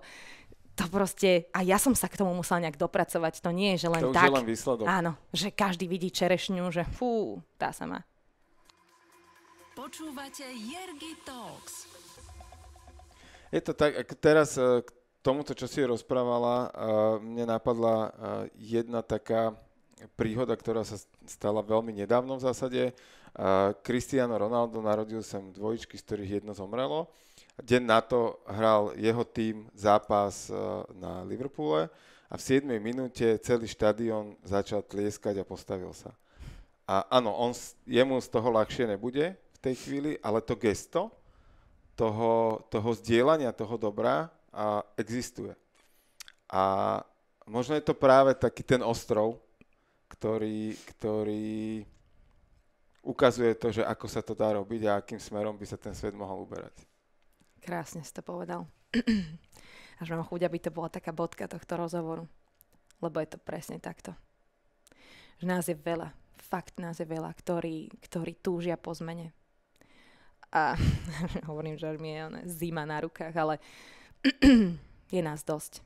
to proste, a ja som sa k tomu musela nejak dopracovať, to nie je, že len to tak. len výsledok. Áno, že každý vidí čerešňu, že fú, tá sa má. Počúvate Jergy Talks. Je to tak, teraz k e, tomuto, čo si rozprávala, eh, mne napadla eh, jedna taká príhoda, ktorá sa stala veľmi nedávno v zásade. Eh, Cristiano Ronaldo narodil sem dvojičky, z ktorých jedno zomrelo. Deň na to hral jeho tým zápas na Liverpoole a v 7. minúte celý štadión začal tlieskať a postavil sa. A áno, on, jemu z toho ľahšie nebude v tej chvíli, ale to gesto toho, toho zdieľania toho dobra a existuje. A možno je to práve taký ten ostrov, ktorý, ktorý ukazuje to, že ako sa to dá robiť a akým smerom by sa ten svet mohol uberať. Krásne si to povedal. Až mám chuť, aby to bola taká bodka tohto rozhovoru. Lebo je to presne takto. Že nás je veľa, fakt nás je veľa, ktorí, ktorí túžia po zmene. A hovorím, že mi je zima na rukách, ale uh, je nás dosť.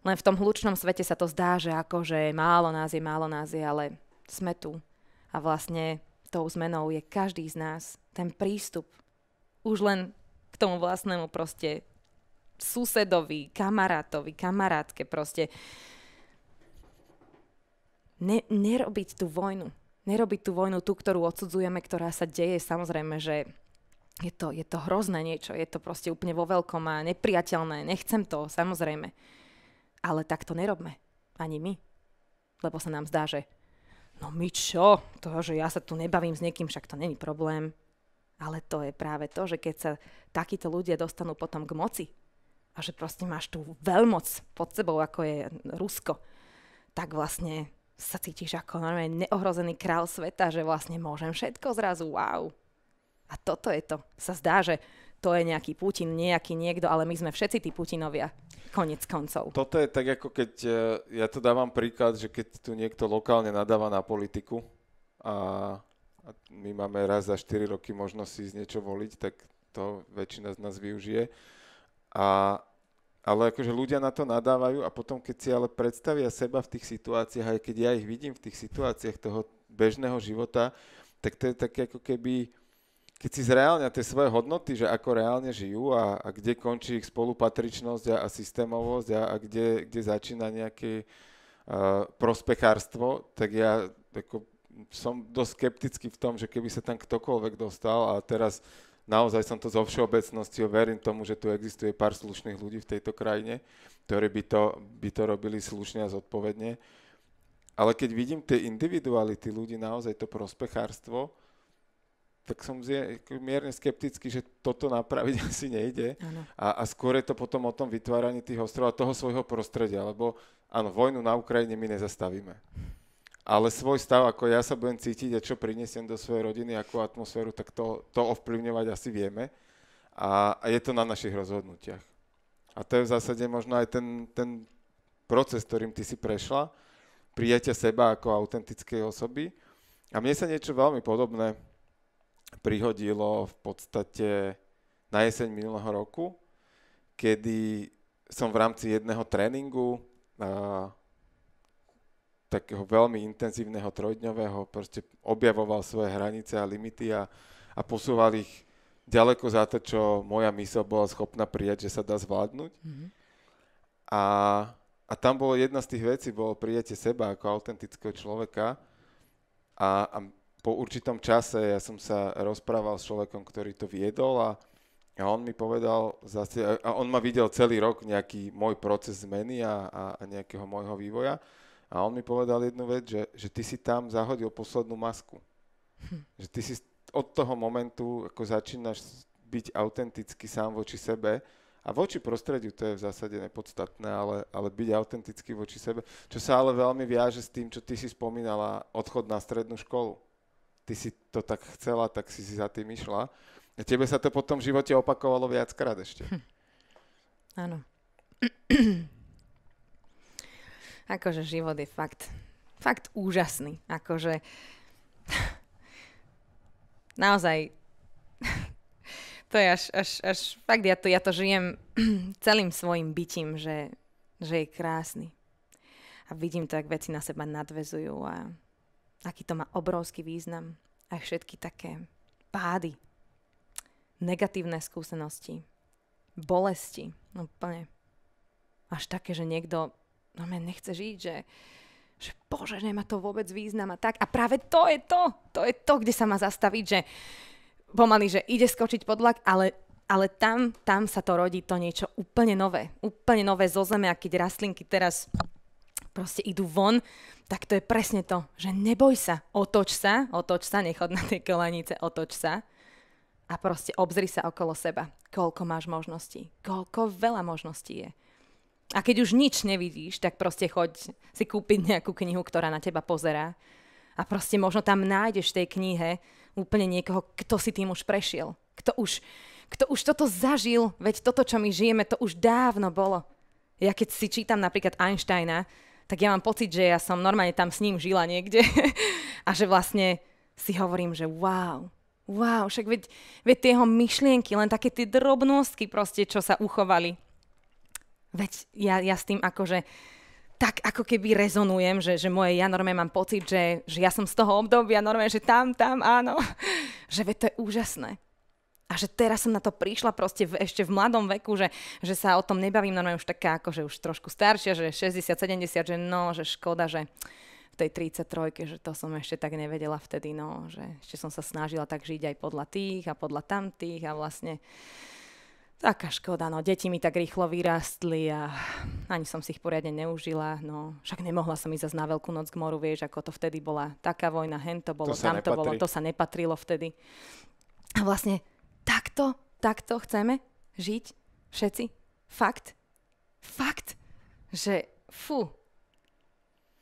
Len v tom hlučnom svete sa to zdá, že akože málo nás je, málo nás je, ale sme tu. A vlastne tou zmenou je každý z nás. Ten prístup už len k tomu vlastnému proste susedovi, kamarátovi, kamarátke proste. Ne, nerobiť tú vojnu. Nerobiť tú vojnu, tú, ktorú odsudzujeme, ktorá sa deje. Samozrejme, že je to, je to hrozné niečo, je to proste úplne vo veľkom a nepriateľné, nechcem to, samozrejme. Ale tak to nerobme, ani my. Lebo sa nám zdá, že no my čo, to, že ja sa tu nebavím s niekým, však to není problém. Ale to je práve to, že keď sa takíto ľudia dostanú potom k moci a že proste máš tú veľmoc pod sebou, ako je Rusko, tak vlastne sa cítiš ako normálne neohrozený král sveta, že vlastne môžem všetko zrazu, wow, a toto je to. Sa zdá, že to je nejaký Putin, nejaký niekto, ale my sme všetci tí Putinovia, konec koncov. Toto je tak, ako keď, e, ja to dávam príklad, že keď tu niekto lokálne nadáva na politiku a, a my máme raz za 4 roky možnosť si z niečo voliť, tak to väčšina z nás využije. A, ale akože ľudia na to nadávajú a potom, keď si ale predstavia seba v tých situáciách, aj keď ja ich vidím v tých situáciách toho bežného života, tak to je také ako keby keď si zreálňa tie svoje hodnoty, že ako reálne žijú a, a kde končí ich spolupatričnosť a, a systémovosť a, a kde, kde začína nejaké uh, prospechárstvo, tak ja ako, som dosť skeptický v tom, že keby sa tam ktokoľvek dostal a teraz naozaj som to zo všeobecnosti verím tomu, že tu existuje pár slušných ľudí v tejto krajine, ktorí by to, by to robili slušne a zodpovedne. Ale keď vidím tie individuality ľudí, naozaj to prospechárstvo, tak som zje, mierne skeptický, že toto napraviť asi nejde. A, a skôr je to potom o tom vytváraní tých ostrov a toho svojho prostredia, lebo áno, vojnu na Ukrajine my nezastavíme. Ale svoj stav, ako ja sa budem cítiť a čo prinesiem do svojej rodiny, akú atmosféru, tak to, to ovplyvňovať asi vieme. A, a je to na našich rozhodnutiach. A to je v zásade možno aj ten, ten proces, ktorým ty si prešla, prijatia seba ako autentickej osoby. A mne sa niečo veľmi podobné prihodilo v podstate na jeseň minulého roku, kedy som v rámci jedného tréningu a, takého veľmi intenzívneho trojdňového proste objavoval svoje hranice a limity a, a posúval ich ďaleko za to, čo moja mysl bola schopná prijať, že sa dá zvládnuť. Mm-hmm. A, a tam bolo jedna z tých vecí, bolo prijatie seba ako autentického človeka a, a po určitom čase ja som sa rozprával s človekom, ktorý to viedol a, a on mi povedal, zase, a on ma videl celý rok nejaký môj proces zmeny a, a, nejakého môjho vývoja a on mi povedal jednu vec, že, že ty si tam zahodil poslednú masku. Hm. Že ty si od toho momentu, ako začínaš byť autentický sám voči sebe a voči prostrediu, to je v zásade nepodstatné, ale, ale byť autentický voči sebe, čo sa ale veľmi viaže s tým, čo ty si spomínala, odchod na strednú školu ty si to tak chcela, tak si si za tým išla. A tebe sa to potom v živote opakovalo viackrát ešte. Hm. Áno. akože život je fakt, fakt úžasný. Akože naozaj to je až, až, až fakt, ja to, ja to žijem celým svojim bytím, že, že je krásny. A vidím to, ak veci na seba nadvezujú a aký to má obrovský význam a všetky také pády, negatívne skúsenosti, bolesti, no, úplne až také, že niekto no mňa nechce žiť, že, že bože, nemá to vôbec význam a tak. A práve to je to, to je to, kde sa má zastaviť, že pomaly, že ide skočiť pod vlak, ale, ale tam, tam sa to rodí to niečo úplne nové, úplne nové zo zeme, a keď rastlinky teraz proste idú von, tak to je presne to, že neboj sa, otoč sa, otoč sa, nechod na tie kolanice, otoč sa a proste obzri sa okolo seba, koľko máš možností, koľko veľa možností je. A keď už nič nevidíš, tak proste choď si kúpiť nejakú knihu, ktorá na teba pozerá. A proste možno tam nájdeš v tej knihe úplne niekoho, kto si tým už prešiel. Kto už, kto už toto zažil, veď toto, čo my žijeme, to už dávno bolo. Ja keď si čítam napríklad Einsteina, tak ja mám pocit, že ja som normálne tam s ním žila niekde a že vlastne si hovorím, že wow, wow, však veď, veď tie jeho myšlienky, len také tie drobnostky proste, čo sa uchovali. Veď ja, ja s tým akože tak ako keby rezonujem, že, že moje ja normálne mám pocit, že, že ja som z toho obdobia normálne, že tam, tam, áno, že veď to je úžasné a že teraz som na to prišla proste v, ešte v mladom veku, že, že sa o tom nebavím, normálne už taká že už trošku staršia, že 60-70, že no, že škoda, že v tej 33, že to som ešte tak nevedela vtedy, no, že ešte som sa snažila tak žiť aj podľa tých a podľa tamtých a vlastne taká škoda, no, deti mi tak rýchlo vyrástli a ani som si ich poriadne neužila, no, však nemohla som ísť na Veľkú noc k moru, vieš, ako to vtedy bola taká vojna, hen to bolo, to tam nepatrí. to bolo, to sa nepatrilo vtedy. A vlastne Takto, takto chceme žiť všetci. Fakt. Fakt, že fú.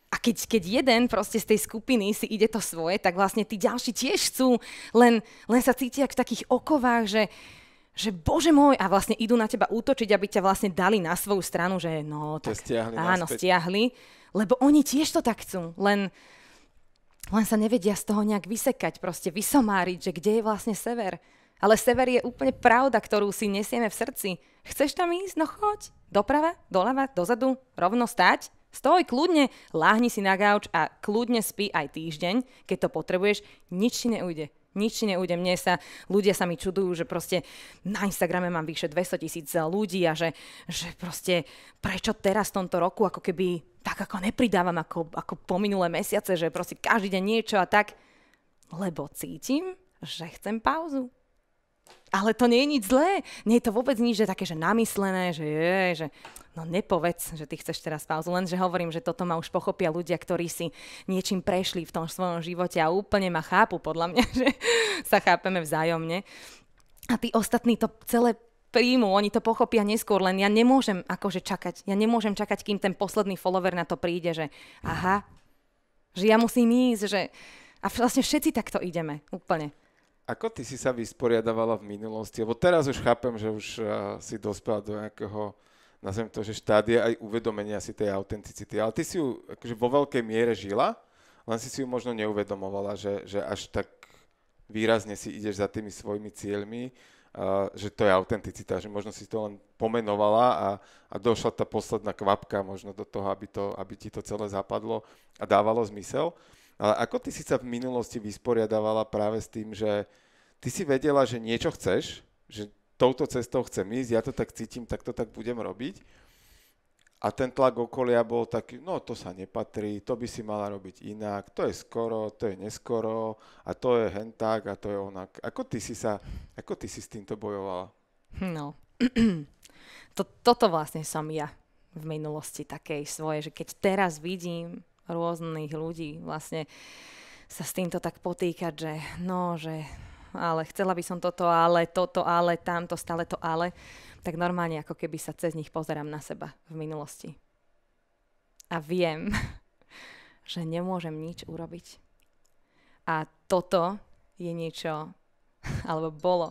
A keď, keď jeden proste z tej skupiny si ide to svoje, tak vlastne tí ďalší tiež chcú, len, len sa cítia v takých okovách, že, že bože môj, a vlastne idú na teba útočiť, aby ťa vlastne dali na svoju stranu, že no, tak stiahli áno, naspäť. stiahli, lebo oni tiež to tak chcú, len, len sa nevedia z toho nejak vysekať, proste vysomáriť, že kde je vlastne sever, ale sever je úplne pravda, ktorú si nesieme v srdci. Chceš tam ísť? No choď. Doprava, doľava, dozadu, rovno stať. Stoj kľudne, láhni si na gauč a kľudne spí aj týždeň, keď to potrebuješ, nič ti neujde nič neujde. Mne sa, ľudia sa mi čudujú, že proste na Instagrame mám vyše 200 tisíc ľudí a že, že proste prečo teraz v tomto roku ako keby tak ako nepridávam ako, ako po minulé mesiace, že proste každý deň niečo a tak, lebo cítim, že chcem pauzu ale to nie je nič zlé. Nie je to vôbec nič, že také, že namyslené, že je, že no nepovedz, že ty chceš teraz pauzu. Len, že hovorím, že toto ma už pochopia ľudia, ktorí si niečím prešli v tom svojom živote a úplne ma chápu, podľa mňa, že sa chápeme vzájomne. A tí ostatní to celé príjmu, oni to pochopia neskôr, len ja nemôžem akože čakať. Ja nemôžem čakať, kým ten posledný follower na to príde, že aha, že ja musím ísť, že... A vlastne všetci takto ideme, úplne. Ako ty si sa vysporiadavala v minulosti? Lebo teraz už chápem, že už eh, si dospela do nejakého nazvem to, že štádia aj uvedomenia si tej autenticity. Ale ty si ju akože vo veľkej miere žila, len si si ju možno neuvedomovala, že, že až tak výrazne si ideš za tými svojimi cieľmi, eh, že to je autenticita, že možno si to len pomenovala a, a došla tá posledná kvapka možno do toho, aby, to, aby ti to celé zapadlo a dávalo zmysel. Ale ako ty si sa v minulosti vysporiadavala práve s tým, že ty si vedela, že niečo chceš, že touto cestou chcem ísť, ja to tak cítim, tak to tak budem robiť. A ten tlak okolia bol taký, no to sa nepatrí, to by si mala robiť inak, to je skoro, to je neskoro a to je tak, a to je onak. Ako ty si sa, ako ty si s týmto bojovala? No, to, toto vlastne som ja v minulosti takej svoje, že keď teraz vidím, rôznych ľudí vlastne sa s týmto tak potýkať, že no, že ale chcela by som toto, ale toto, ale tamto, stále to ale, tak normálne ako keby sa cez nich pozerám na seba v minulosti. A viem, že nemôžem nič urobiť. A toto je niečo, alebo bolo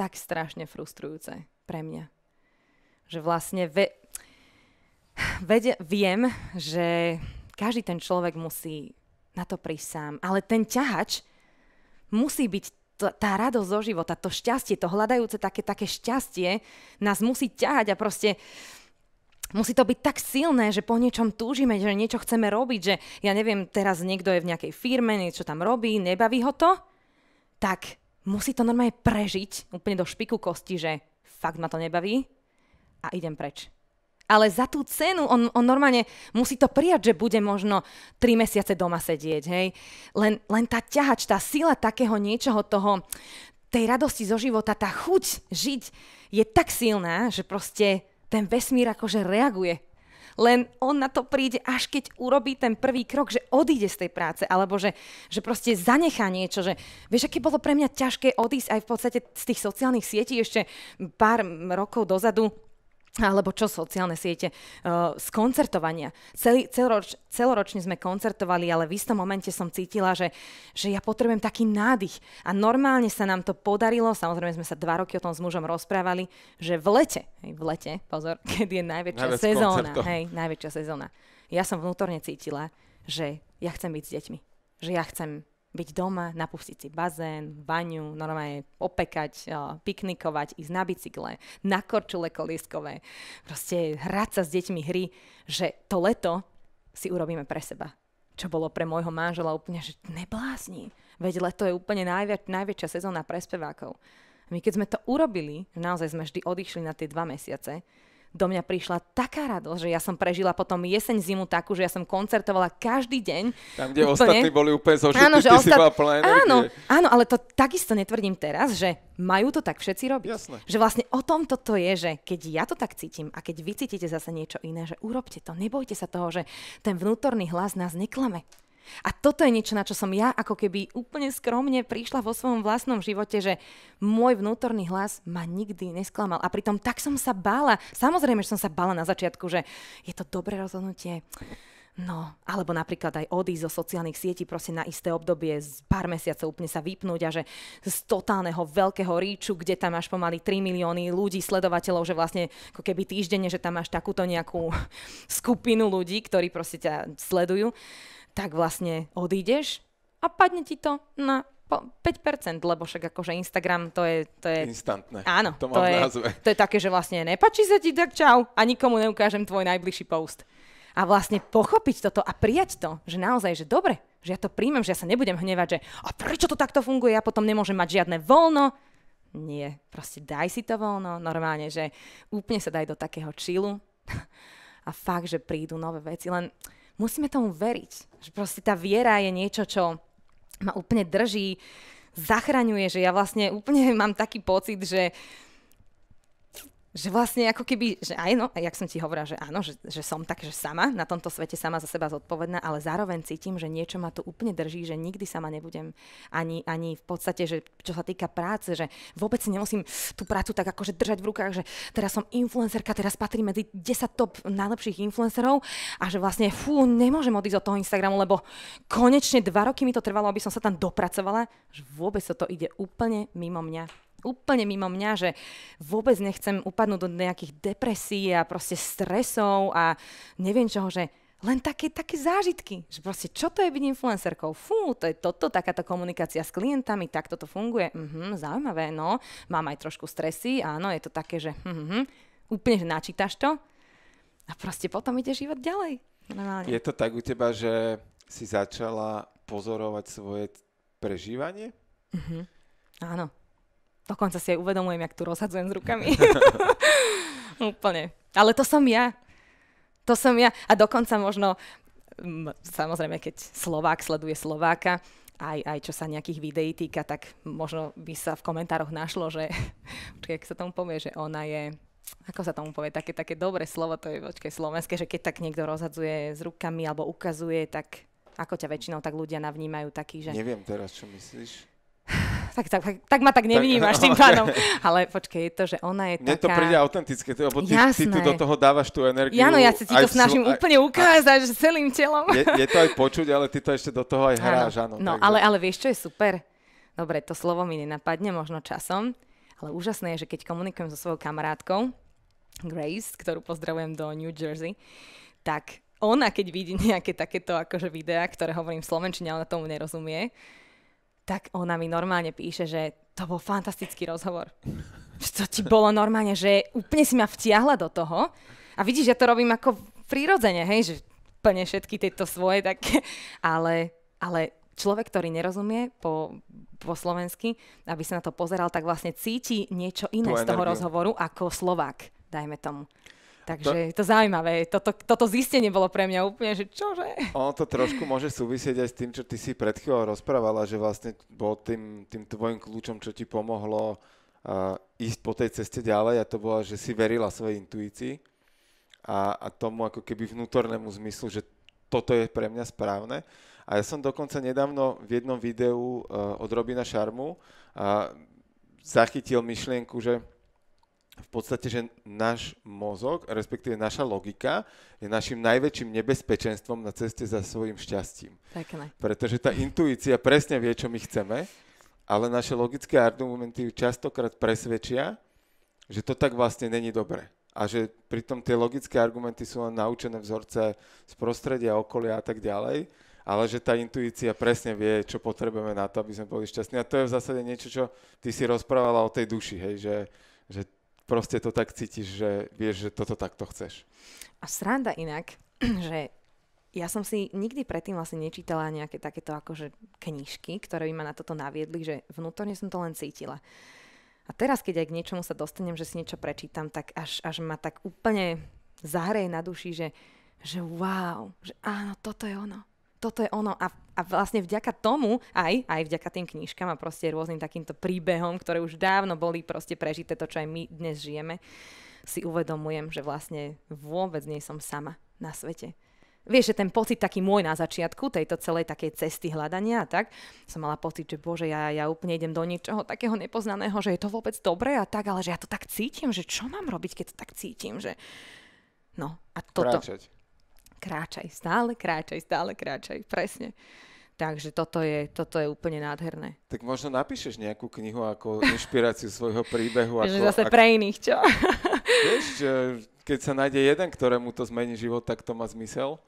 tak strašne frustrujúce pre mňa. Že vlastne ve, vede, viem, že každý ten človek musí na to prísť sám. Ale ten ťahač musí byť to, tá radosť zo života, to šťastie, to hľadajúce také, také šťastie nás musí ťahať a proste musí to byť tak silné, že po niečom túžime, že niečo chceme robiť, že ja neviem, teraz niekto je v nejakej firme, niečo tam robí, nebaví ho to, tak musí to normálne prežiť úplne do špiku kosti, že fakt ma to nebaví a idem preč ale za tú cenu on, on normálne musí to prijať, že bude možno 3 mesiace doma sedieť, hej. Len, len tá ťahač, tá sila takého niečoho, toho, tej radosti zo života, tá chuť žiť je tak silná, že proste ten vesmír akože reaguje. Len on na to príde, až keď urobí ten prvý krok, že odíde z tej práce, alebo že, že proste zanechá niečo. Že, vieš, aké bolo pre mňa ťažké odísť aj v podstate z tých sociálnych sietí ešte pár rokov dozadu, alebo čo sociálne siete, uh, z koncertovania. Celý, celoroč, celoročne sme koncertovali, ale v istom momente som cítila, že, že ja potrebujem taký nádych. A normálne sa nám to podarilo, samozrejme sme sa dva roky o tom s mužom rozprávali, že v lete, hej, v lete, pozor, keď je najväčšia Najväč sezóna, koncerto. hej, najväčšia sezóna. Ja som vnútorne cítila, že ja chcem byť s deťmi. Že ja chcem byť doma, napustiť si bazén, baňu, normálne opekať, piknikovať, ísť na bicykle, na korčule kolískové, proste hrať sa s deťmi hry, že to leto si urobíme pre seba. Čo bolo pre môjho manžela úplne, že neblázni. Veď leto je úplne najvia- najväčšia sezóna pre spevákov. My keď sme to urobili, naozaj sme vždy odišli na tie dva mesiace, do mňa prišla taká radosť, že ja som prežila potom jeseň, zimu takú, že ja som koncertovala každý deň. Tam, kde úplne. ostatní boli úplne zožití, áno, že ty ostat... si bola plná energie. Áno, áno, ale to takisto netvrdím teraz, že majú to tak všetci robiť. Jasne. Že vlastne o tom toto je, že keď ja to tak cítim a keď vy cítite zase niečo iné, že urobte to, nebojte sa toho, že ten vnútorný hlas nás neklame. A toto je niečo, na čo som ja ako keby úplne skromne prišla vo svojom vlastnom živote, že môj vnútorný hlas ma nikdy nesklamal. A pritom tak som sa bála. Samozrejme, že som sa bála na začiatku, že je to dobré rozhodnutie. No, alebo napríklad aj odísť zo sociálnych sietí proste na isté obdobie, z pár mesiacov úplne sa vypnúť a že z totálneho veľkého ríču, kde tam máš pomaly 3 milióny ľudí, sledovateľov, že vlastne ako keby týždenne, že tam máš takúto nejakú skupinu ľudí, ktorí proste ťa sledujú tak vlastne odídeš a padne ti to na 5%, lebo však akože Instagram to je... To je Instantné. Áno, to, to, je, to je také, že vlastne nepačí sa ti, tak čau a nikomu neukážem tvoj najbližší post. A vlastne pochopiť toto a prijať to, že naozaj, že dobre, že ja to príjmem, že ja sa nebudem hnevať, že a prečo to takto funguje, ja potom nemôžem mať žiadne voľno. Nie, proste daj si to voľno, normálne, že úplne sa daj do takého čilu a fakt, že prídu nové veci, len musíme tomu veriť. Že proste tá viera je niečo, čo ma úplne drží, zachraňuje, že ja vlastne úplne mám taký pocit, že že vlastne ako keby, že aj no, jak som ti hovorila, že áno, že, že som tak, že sama, na tomto svete sama za seba zodpovedná, ale zároveň cítim, že niečo ma tu úplne drží, že nikdy sama nebudem ani, ani v podstate, že čo sa týka práce, že vôbec si nemusím tú prácu tak akože držať v rukách, že teraz som influencerka, teraz patrí medzi 10 top najlepších influencerov a že vlastne fú, nemôžem odísť od toho Instagramu, lebo konečne dva roky mi to trvalo, aby som sa tam dopracovala, že vôbec to ide úplne mimo mňa úplne mimo mňa, že vôbec nechcem upadnúť do nejakých depresí a proste stresov a neviem čoho, že len také, také zážitky. Že proste, čo to je byť influencerkou? Fú, to je toto, takáto komunikácia s klientami, tak toto funguje. Mhm, zaujímavé, no. Mám aj trošku stresy, áno, je to také, že mhm, mhm, úplne, že načítaš to a proste potom ide život ďalej. Normálne. Je to tak u teba, že si začala pozorovať svoje prežívanie? Mhm. Áno. Dokonca si aj uvedomujem, jak tu rozhadzujem s rukami. Úplne. Ale to som ja. To som ja. A dokonca možno, m, samozrejme, keď Slovák sleduje Slováka, aj, aj čo sa nejakých videí týka, tak možno by sa v komentároch našlo, že, počkej, ak sa tomu povie, že ona je, ako sa tomu povie, také, také dobré slovo, to je počkej slovenské, že keď tak niekto rozhadzuje s rukami alebo ukazuje, tak ako ťa väčšinou tak ľudia navnímajú taký, že... Neviem teraz, čo myslíš tak, tak, tak, tak ma tak nevnímaš tak, tým pánom. Ale počkej, je to, že ona je Mne to príde autentické, lebo ty, ty tu do toho dávaš tú energiu. Áno, ja si ti to snažím aj, úplne ukázať, aj, celým telom. Je, je to aj počuť, ale ty to ešte do toho aj hráš. Áno, no, ale, ale vieš, čo je super? Dobre, to slovo mi nenapadne, možno časom. Ale úžasné je, že keď komunikujem so svojou kamarátkou, Grace, ktorú pozdravujem do New Jersey, tak ona, keď vidí nejaké takéto akože videá, ktoré hovorím v Slovenčine, ona tomu nerozumie, tak ona mi normálne píše, že to bol fantastický rozhovor. To ti bolo normálne, že úplne si ma vtiahla do toho. A vidíš, ja to robím ako prirodzene, hej, že plne všetky tieto svoje také, ale, ale človek, ktorý nerozumie po, po slovensky, aby sa na to pozeral, tak vlastne cíti niečo iné z toho energiu. rozhovoru ako Slovák, dajme tomu. Takže to... je to zaujímavé. Toto, toto zistenie bolo pre mňa úplne, že čože? Ono to trošku môže súvisieť aj s tým, čo ty si pred chvíľou rozprávala, že vlastne bol tým, tým tvojim kľúčom, čo ti pomohlo uh, ísť po tej ceste ďalej a to bola, že si verila svojej intuícii a, a tomu ako keby vnútornému zmyslu, že toto je pre mňa správne. A ja som dokonca nedávno v jednom videu uh, od Robina Šarmu uh, zachytil myšlienku, že v podstate, že náš mozog, respektíve naša logika, je našim najväčším nebezpečenstvom na ceste za svojim šťastím. Pekne. Pretože tá intuícia presne vie, čo my chceme, ale naše logické argumenty častokrát presvedčia, že to tak vlastne není dobre. A že pritom tie logické argumenty sú len naučené vzorce z prostredia, okolia a tak ďalej, ale že tá intuícia presne vie, čo potrebujeme na to, aby sme boli šťastní. A to je v zásade niečo, čo ty si rozprávala o tej duši, hej, že, proste to tak cítiš, že vieš, že toto takto chceš. A sranda inak, že ja som si nikdy predtým vlastne nečítala nejaké takéto akože knižky, ktoré by ma na toto naviedli, že vnútorne som to len cítila. A teraz, keď aj k niečomu sa dostanem, že si niečo prečítam, tak až, až ma tak úplne zahreje na duši, že, že wow, že áno, toto je ono toto je ono a, a vlastne vďaka tomu aj, aj vďaka tým knižkám a proste rôznym takýmto príbehom, ktoré už dávno boli proste prežité, to čo aj my dnes žijeme, si uvedomujem, že vlastne vôbec nie som sama na svete. Vieš, že ten pocit taký môj na začiatku tejto celej takej cesty hľadania a tak, som mala pocit, že bože, ja, ja úplne idem do niečoho takého nepoznaného, že je to vôbec dobré a tak, ale že ja to tak cítim, že čo mám robiť, keď to tak cítim, že... No a toto... Kráčať kráčaj, stále kráčaj, stále kráčaj, presne. Takže toto je, toto je úplne nádherné. Tak možno napíšeš nejakú knihu ako inšpiráciu svojho príbehu. ako, zase ako, pre iných, čo? vieš, keď sa nájde jeden, ktorému to zmení život, tak to má zmysel?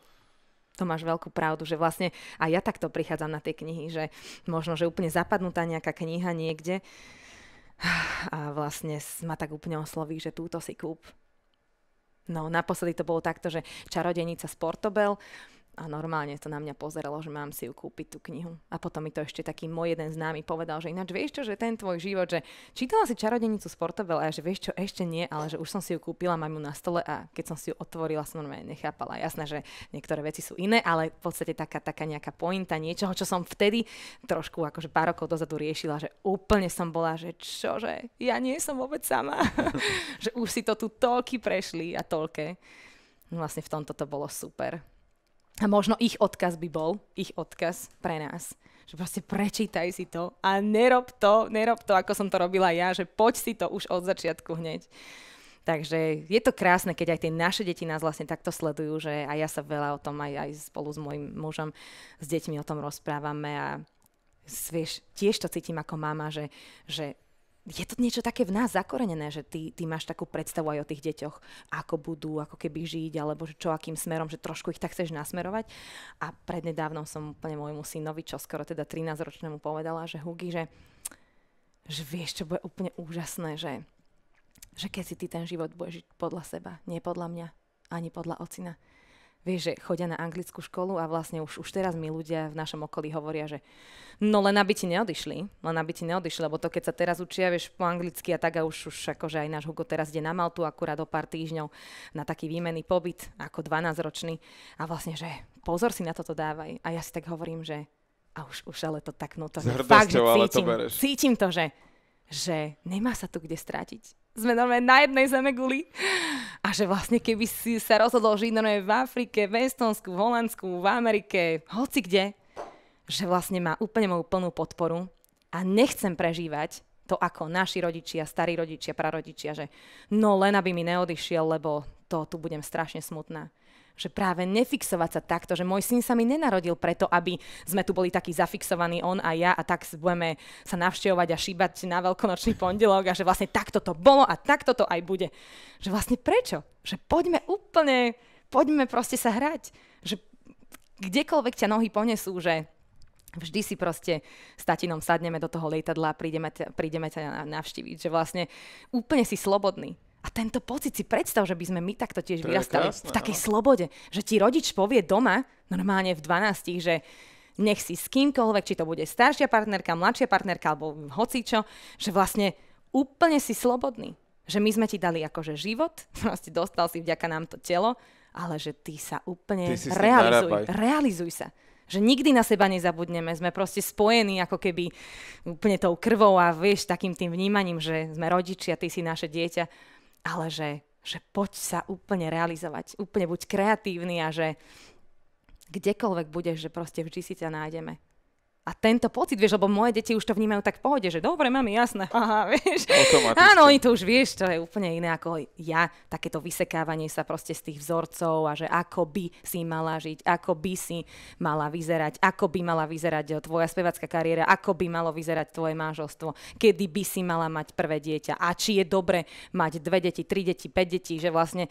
To máš veľkú pravdu, že vlastne a ja takto prichádzam na tie knihy, že možno, že úplne zapadnutá nejaká kniha niekde a vlastne ma tak úplne osloví, že túto si kúp No, naposledy to bolo takto, že čarodenica Sportobel, Portobel a normálne to na mňa pozeralo, že mám si ju kúpiť tú knihu. A potom mi to ešte taký môj jeden známy povedal, že ináč vieš čo, že ten tvoj život, že čítala si čarodenicu Sportobel a že vieš čo, ešte nie, ale že už som si ju kúpila, mám ju na stole a keď som si ju otvorila, som normálne nechápala. Jasné, že niektoré veci sú iné, ale v podstate taká, taká nejaká pointa niečoho, čo som vtedy trošku akože pár rokov dozadu riešila, že úplne som bola, že čože, ja nie som vôbec sama. že už si to tu toľky prešli a toľké. No vlastne v tomto to bolo super. A možno ich odkaz by bol, ich odkaz pre nás. Že proste prečítaj si to a nerob to, nerob to, ako som to robila ja, že poď si to už od začiatku hneď. Takže je to krásne, keď aj tie naše deti nás vlastne takto sledujú, že aj ja sa veľa o tom, aj, aj spolu s mojim mužom, s deťmi o tom rozprávame a vieš, tiež to cítim ako mama, že, že je to niečo také v nás zakorenené, že ty, ty máš takú predstavu aj o tých deťoch, ako budú, ako keby žiť, alebo že čo, akým smerom, že trošku ich tak chceš nasmerovať. A prednedávnom som úplne môjmu synovi, čo skoro teda 13-ročnému povedala, že Hugi, že, že vieš, čo bude úplne úžasné, že, že keď si ty ten život budeš žiť podľa seba, nie podľa mňa, ani podľa ocina vieš, že chodia na anglickú školu a vlastne už, už teraz mi ľudia v našom okolí hovoria, že no len aby ti neodišli, len aby ti neodišli, lebo to keď sa teraz učia, vieš, po anglicky a tak a už, už akože aj náš Hugo teraz ide na Maltu akurát o pár týždňov na taký výmenný pobyt ako 12-ročný a vlastne, že pozor si na toto dávaj. A ja si tak hovorím, že a už, už ale to tak vnútorne. No fakt, že cítim, to bereš. cítim to, že že nemá sa tu kde strátiť. Sme normálne na jednej zeme guli. A že vlastne keby si sa rozhodol žiť normálne v Afrike, v Estonsku, v Holandsku, v Amerike, hoci kde, že vlastne má úplne moju plnú podporu a nechcem prežívať to ako naši rodičia, starí rodičia, prarodičia, že no len aby mi neodišiel, lebo to tu budem strašne smutná že práve nefixovať sa takto, že môj syn sa mi nenarodil preto, aby sme tu boli takí zafixovaní on a ja a tak budeme sa navštevovať a šíbať na veľkonočný pondelok a že vlastne takto to bolo a takto to aj bude. Že vlastne prečo? Že poďme úplne, poďme proste sa hrať. Že kdekoľvek ťa nohy ponesú, že vždy si proste s tatinom sadneme do toho lietadla a prídeme, prídeme ťa navštíviť. Že vlastne úplne si slobodný. A tento pocit si predstav, že by sme my takto tiež to vyrastali krásne, v takej no. slobode, že ti rodič povie doma, normálne v 12, že nech si s kýmkoľvek, či to bude staršia partnerka, mladšia partnerka alebo hocičo, že vlastne úplne si slobodný. Že my sme ti dali akože život, proste dostal si vďaka nám to telo, ale že ty sa úplne ty realizuj, realizuj sa. Že nikdy na seba nezabudneme, sme proste spojení ako keby úplne tou krvou a vieš, takým tým vnímaním, že sme rodičia, ty si naše dieťa ale že, že poď sa úplne realizovať, úplne buď kreatívny a že kdekoľvek budeš, že proste vždy si ťa nájdeme. A tento pocit, vieš, lebo moje deti už to vnímajú tak v pohode, že dobre, mami, jasné, aha, vieš. Áno, oni to už vieš, to je úplne iné ako ja. Takéto vysekávanie sa proste z tých vzorcov a že ako by si mala žiť, ako by si mala vyzerať, ako by mala vyzerať eh, tvoja spevacká kariéra, ako by malo vyzerať tvoje manželstvo, kedy by si mala mať prvé dieťa a či je dobre mať dve deti, tri deti, päť detí, že vlastne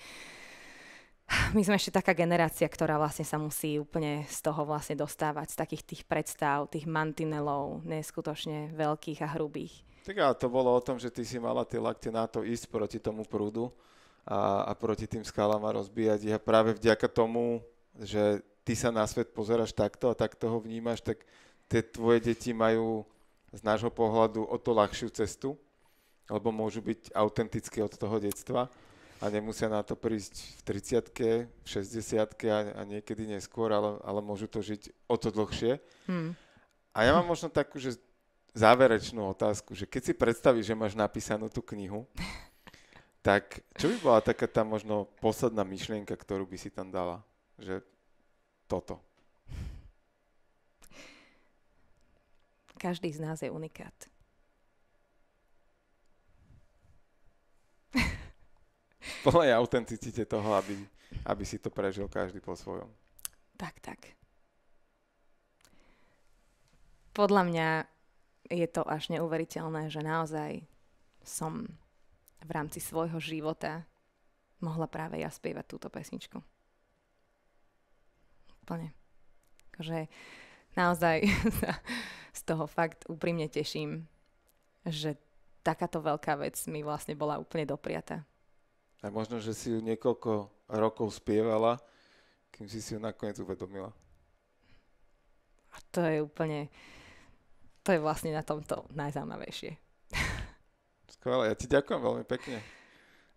my sme ešte taká generácia, ktorá vlastne sa musí úplne z toho vlastne dostávať, z takých tých predstav, tých mantinelov, neskutočne veľkých a hrubých. Tak a to bolo o tom, že ty si mala tie lakte na to ísť proti tomu prúdu a, a proti tým skalám a rozbíjať ich a práve vďaka tomu, že ty sa na svet pozeráš takto a takto toho vnímaš, tak tie tvoje deti majú z nášho pohľadu o to ľahšiu cestu, lebo môžu byť autentické od toho detstva a nemusia na to prísť v 30 v 60 a, a niekedy neskôr, ale, ale môžu to žiť o to dlhšie. Hmm. A ja mám možno takú, že záverečnú otázku, že keď si predstavíš, že máš napísanú tú knihu, tak čo by bola taká tá možno posledná myšlienka, ktorú by si tam dala? Že toto. Každý z nás je unikát. Podľa autenticite toho, aby, aby si to prežil každý po svojom. Tak, tak. Podľa mňa je to až neuveriteľné, že naozaj som v rámci svojho života mohla práve ja spievať túto pesničku. Úplne. Takže naozaj sa z toho fakt úprimne teším, že takáto veľká vec mi vlastne bola úplne dopriata. A možno, že si ju niekoľko rokov spievala, kým si si ju nakoniec uvedomila. A to je úplne, to je vlastne na tomto najzaujímavejšie. Skvelé, ja ti ďakujem veľmi pekne,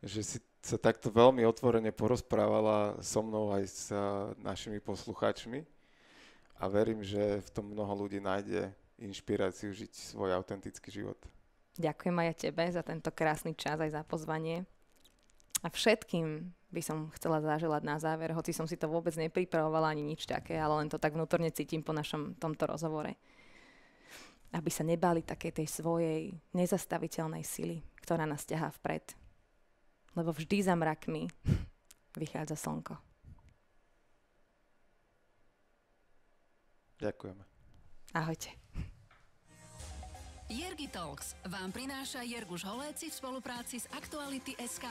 že si sa takto veľmi otvorene porozprávala so mnou aj s eh, našimi poslucháčmi a verím, že v tom mnoho ľudí nájde inšpiráciu žiť svoj autentický život. Ďakujem aj tebe za tento krásny čas, aj za pozvanie a všetkým by som chcela zaželať na záver, hoci som si to vôbec nepripravovala ani nič také, ale len to tak vnútorne cítim po našom tomto rozhovore. Aby sa nebali takej tej svojej nezastaviteľnej sily, ktorá nás ťahá vpred. Lebo vždy za mrakmi vychádza slnko. Ďakujeme. Ahojte. Jergi Talks vám prináša Jerguš Holéci v spolupráci s Aktuality SK.